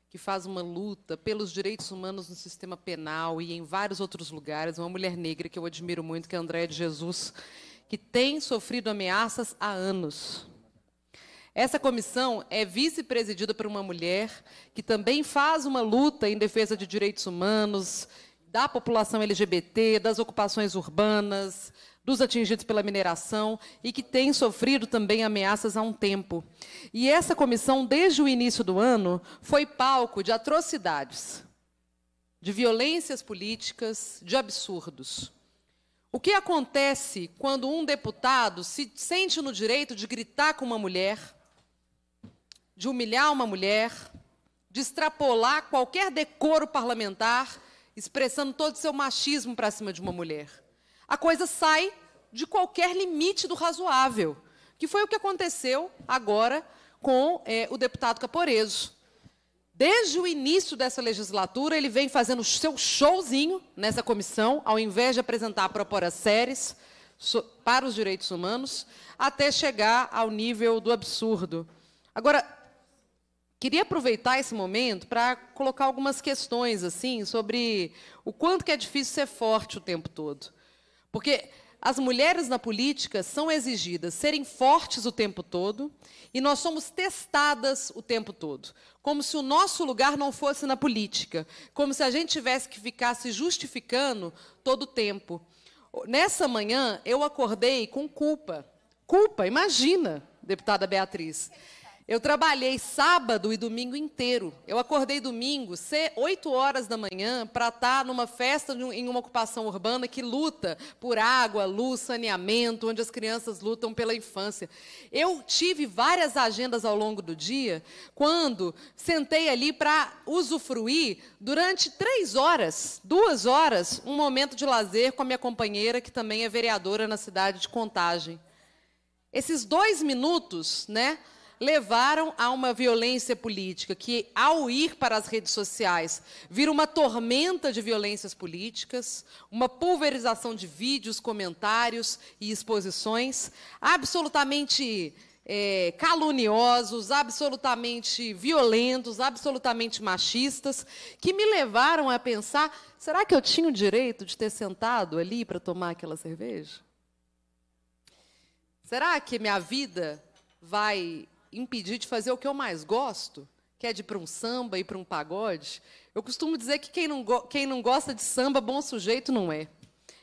que faz uma luta pelos direitos humanos no sistema penal e em vários outros lugares, uma mulher negra que eu admiro muito, que é a Andréa de Jesus, que tem sofrido ameaças há anos. Essa comissão é vice-presidida por uma mulher que também faz uma luta em defesa de direitos humanos, da população LGBT, das ocupações urbanas, dos atingidos pela mineração e que tem sofrido também ameaças há um tempo. E essa comissão, desde o início do ano, foi palco de atrocidades, de violências políticas, de absurdos. O que acontece quando um deputado se sente no direito de gritar com uma mulher, de humilhar uma mulher, de extrapolar qualquer decoro parlamentar expressando todo o seu machismo para cima de uma mulher. A coisa sai de qualquer limite do razoável, que foi o que aconteceu agora com é, o deputado Caporeso. Desde o início dessa legislatura, ele vem fazendo o seu showzinho nessa comissão, ao invés de apresentar a Propora Séries para os direitos humanos, até chegar ao nível do absurdo. Agora, Queria aproveitar esse momento para colocar algumas questões assim sobre o quanto que é difícil ser forte o tempo todo. Porque as mulheres na política são exigidas serem fortes o tempo todo e nós somos testadas o tempo todo, como se o nosso lugar não fosse na política, como se a gente tivesse que ficar se justificando todo o tempo. Nessa manhã eu acordei com culpa. Culpa, imagina, deputada Beatriz. Eu trabalhei sábado e domingo inteiro. Eu acordei domingo, 8 horas da manhã, para estar tá numa festa em uma ocupação urbana que luta por água, luz, saneamento, onde as crianças lutam pela infância. Eu tive várias agendas ao longo do dia, quando sentei ali para usufruir, durante três horas, duas horas, um momento de lazer com a minha companheira, que também é vereadora na cidade de Contagem. Esses dois minutos, né? levaram a uma violência política que, ao ir para as redes sociais, vira uma tormenta de violências políticas, uma pulverização de vídeos, comentários e exposições absolutamente é, caluniosos, absolutamente violentos, absolutamente machistas, que me levaram a pensar: será que eu tinha o direito de ter sentado ali para tomar aquela cerveja? Será que minha vida vai impedir de fazer o que eu mais gosto, que é de ir para um samba e para um pagode. Eu costumo dizer que quem não, quem não gosta de samba, bom sujeito não é.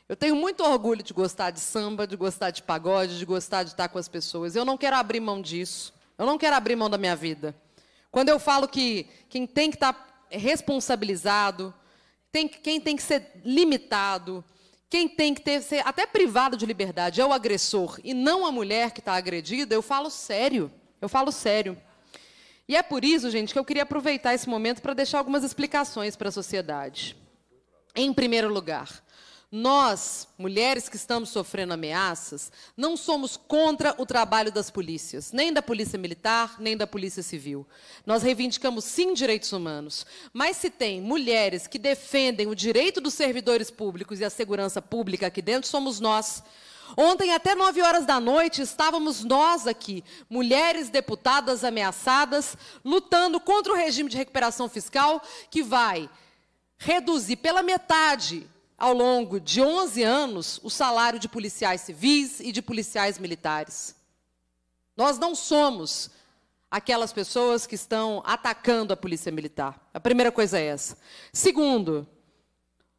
Eu tenho muito orgulho de gostar de samba, de gostar de pagode, de gostar de estar com as pessoas. Eu não quero abrir mão disso. Eu não quero abrir mão da minha vida. Quando eu falo que quem tem que estar tá responsabilizado, tem, quem tem que ser limitado, quem tem que ter, ser até privado de liberdade é o agressor e não a mulher que está agredida, eu falo sério. Eu falo sério. E é por isso, gente, que eu queria aproveitar esse momento para deixar algumas explicações para a sociedade. Em primeiro lugar, nós, mulheres que estamos sofrendo ameaças, não somos contra o trabalho das polícias, nem da polícia militar, nem da polícia civil. Nós reivindicamos sim direitos humanos, mas se tem mulheres que defendem o direito dos servidores públicos e a segurança pública aqui dentro, somos nós. Ontem, até nove horas da noite, estávamos nós aqui, mulheres deputadas ameaçadas, lutando contra o regime de recuperação fiscal que vai reduzir pela metade, ao longo de 11 anos, o salário de policiais civis e de policiais militares. Nós não somos aquelas pessoas que estão atacando a polícia militar. A primeira coisa é essa. Segundo,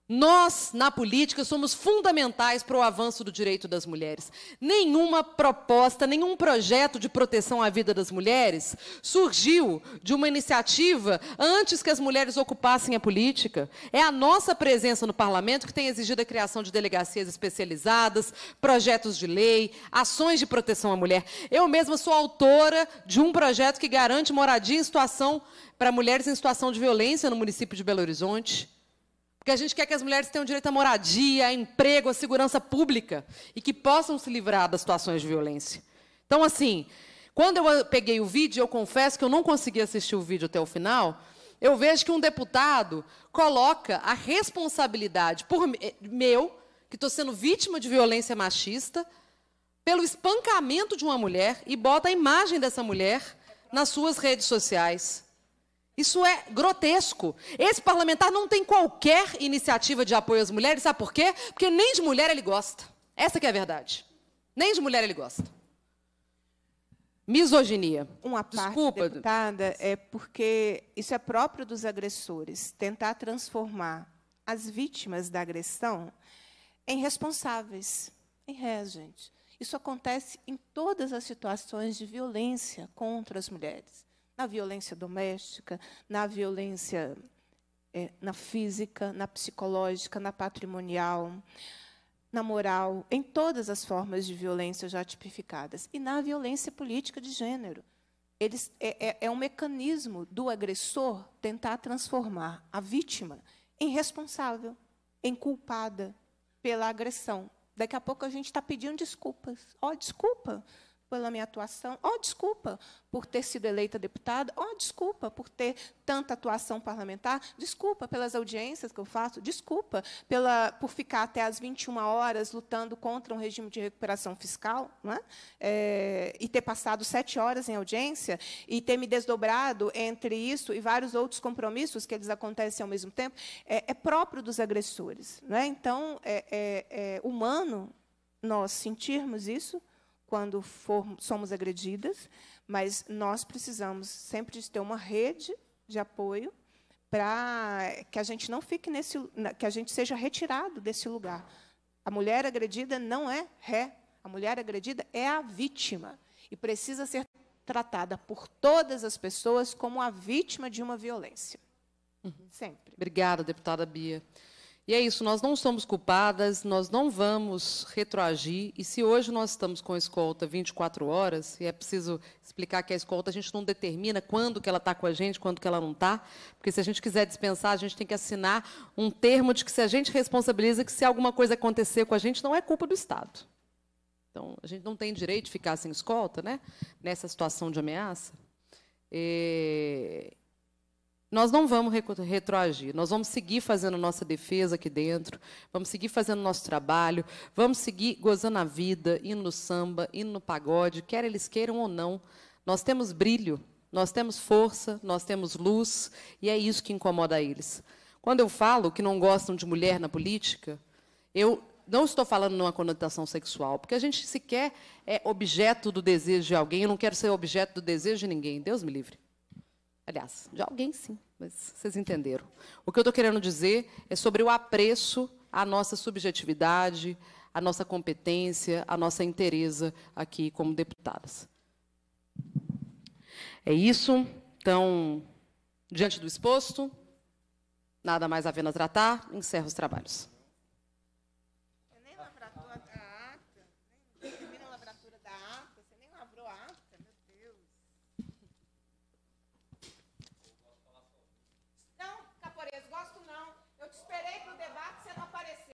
nós, na política, somos fundamentais para o avanço do direito das mulheres. Nenhuma proposta, nenhum projeto de proteção à vida das mulheres surgiu de uma iniciativa antes que as mulheres ocupassem a política. É a nossa presença no parlamento que tem exigido a criação de delegacias especializadas, projetos de lei, ações de proteção à mulher. Eu mesma sou autora de um projeto que garante moradia em situação para mulheres em situação de violência no município de Belo Horizonte. Porque a gente quer que as mulheres tenham direito à moradia, a emprego, à segurança pública e que possam se livrar das situações de violência. Então, assim, quando eu peguei o vídeo, eu confesso que eu não consegui assistir o vídeo até o final. Eu vejo que um deputado coloca a responsabilidade por eh, meu, que estou sendo vítima de violência machista, pelo espancamento de uma mulher e bota a imagem dessa mulher nas suas redes sociais. Isso é grotesco. Esse parlamentar não tem qualquer iniciativa de apoio às mulheres, sabe por quê? Porque nem de mulher ele gosta. Essa que é a verdade. Nem de mulher ele gosta. Misoginia. Uma parte, Desculpa. deputada, é porque isso é próprio dos agressores, tentar transformar as vítimas da agressão em responsáveis, em réis, gente. Isso acontece em todas as situações de violência contra as mulheres na violência doméstica, na violência é, na física, na psicológica, na patrimonial, na moral, em todas as formas de violência já tipificadas, e na violência política de gênero. Eles, é, é, é um mecanismo do agressor tentar transformar a vítima em responsável, em culpada pela agressão. Daqui a pouco a gente está pedindo desculpas. Ó, oh, desculpa, pela minha atuação, ou desculpa por ter sido eleita deputada, ou desculpa por ter tanta atuação parlamentar, desculpa pelas audiências que eu faço, desculpa pela, por ficar até às 21 horas lutando contra um regime de recuperação fiscal, é? É, e ter passado sete horas em audiência, e ter me desdobrado entre isso e vários outros compromissos que eles acontecem ao mesmo tempo, é, é próprio dos agressores. É? Então, é, é, é humano nós sentirmos isso, quando for, somos agredidas, mas nós precisamos sempre de ter uma rede de apoio para que a gente não fique nesse, que a gente seja retirado desse lugar. A mulher agredida não é ré, a mulher agredida é a vítima e precisa ser tratada por todas as pessoas como a vítima de uma violência. Uhum. Sempre. Obrigada, deputada Bia. E é isso, nós não somos culpadas, nós não vamos retroagir. E se hoje nós estamos com a escolta 24 horas, e é preciso explicar que a escolta a gente não determina quando que ela está com a gente, quando que ela não está, porque se a gente quiser dispensar, a gente tem que assinar um termo de que se a gente responsabiliza que se alguma coisa acontecer com a gente, não é culpa do Estado. Então, a gente não tem direito de ficar sem escolta, né? Nessa situação de ameaça. E eh, nós não vamos retroagir, nós vamos seguir fazendo nossa defesa aqui dentro, vamos seguir fazendo nosso trabalho, vamos seguir gozando a vida, indo no samba, indo no pagode, quer eles queiram ou não. Nós temos brilho, nós temos força, nós temos luz, e é isso que incomoda eles. Quando eu falo que não gostam de mulher na política, eu não estou falando numa conotação sexual, porque a gente sequer é objeto do desejo de alguém, eu não quero ser objeto do desejo de ninguém, Deus me livre. Aliás, de alguém sim, mas vocês entenderam. O que eu estou querendo dizer é sobre o apreço à nossa subjetividade, à nossa competência, à nossa interesa aqui como deputadas. É isso. Então, diante do exposto, nada mais havendo a tratar, encerro os trabalhos.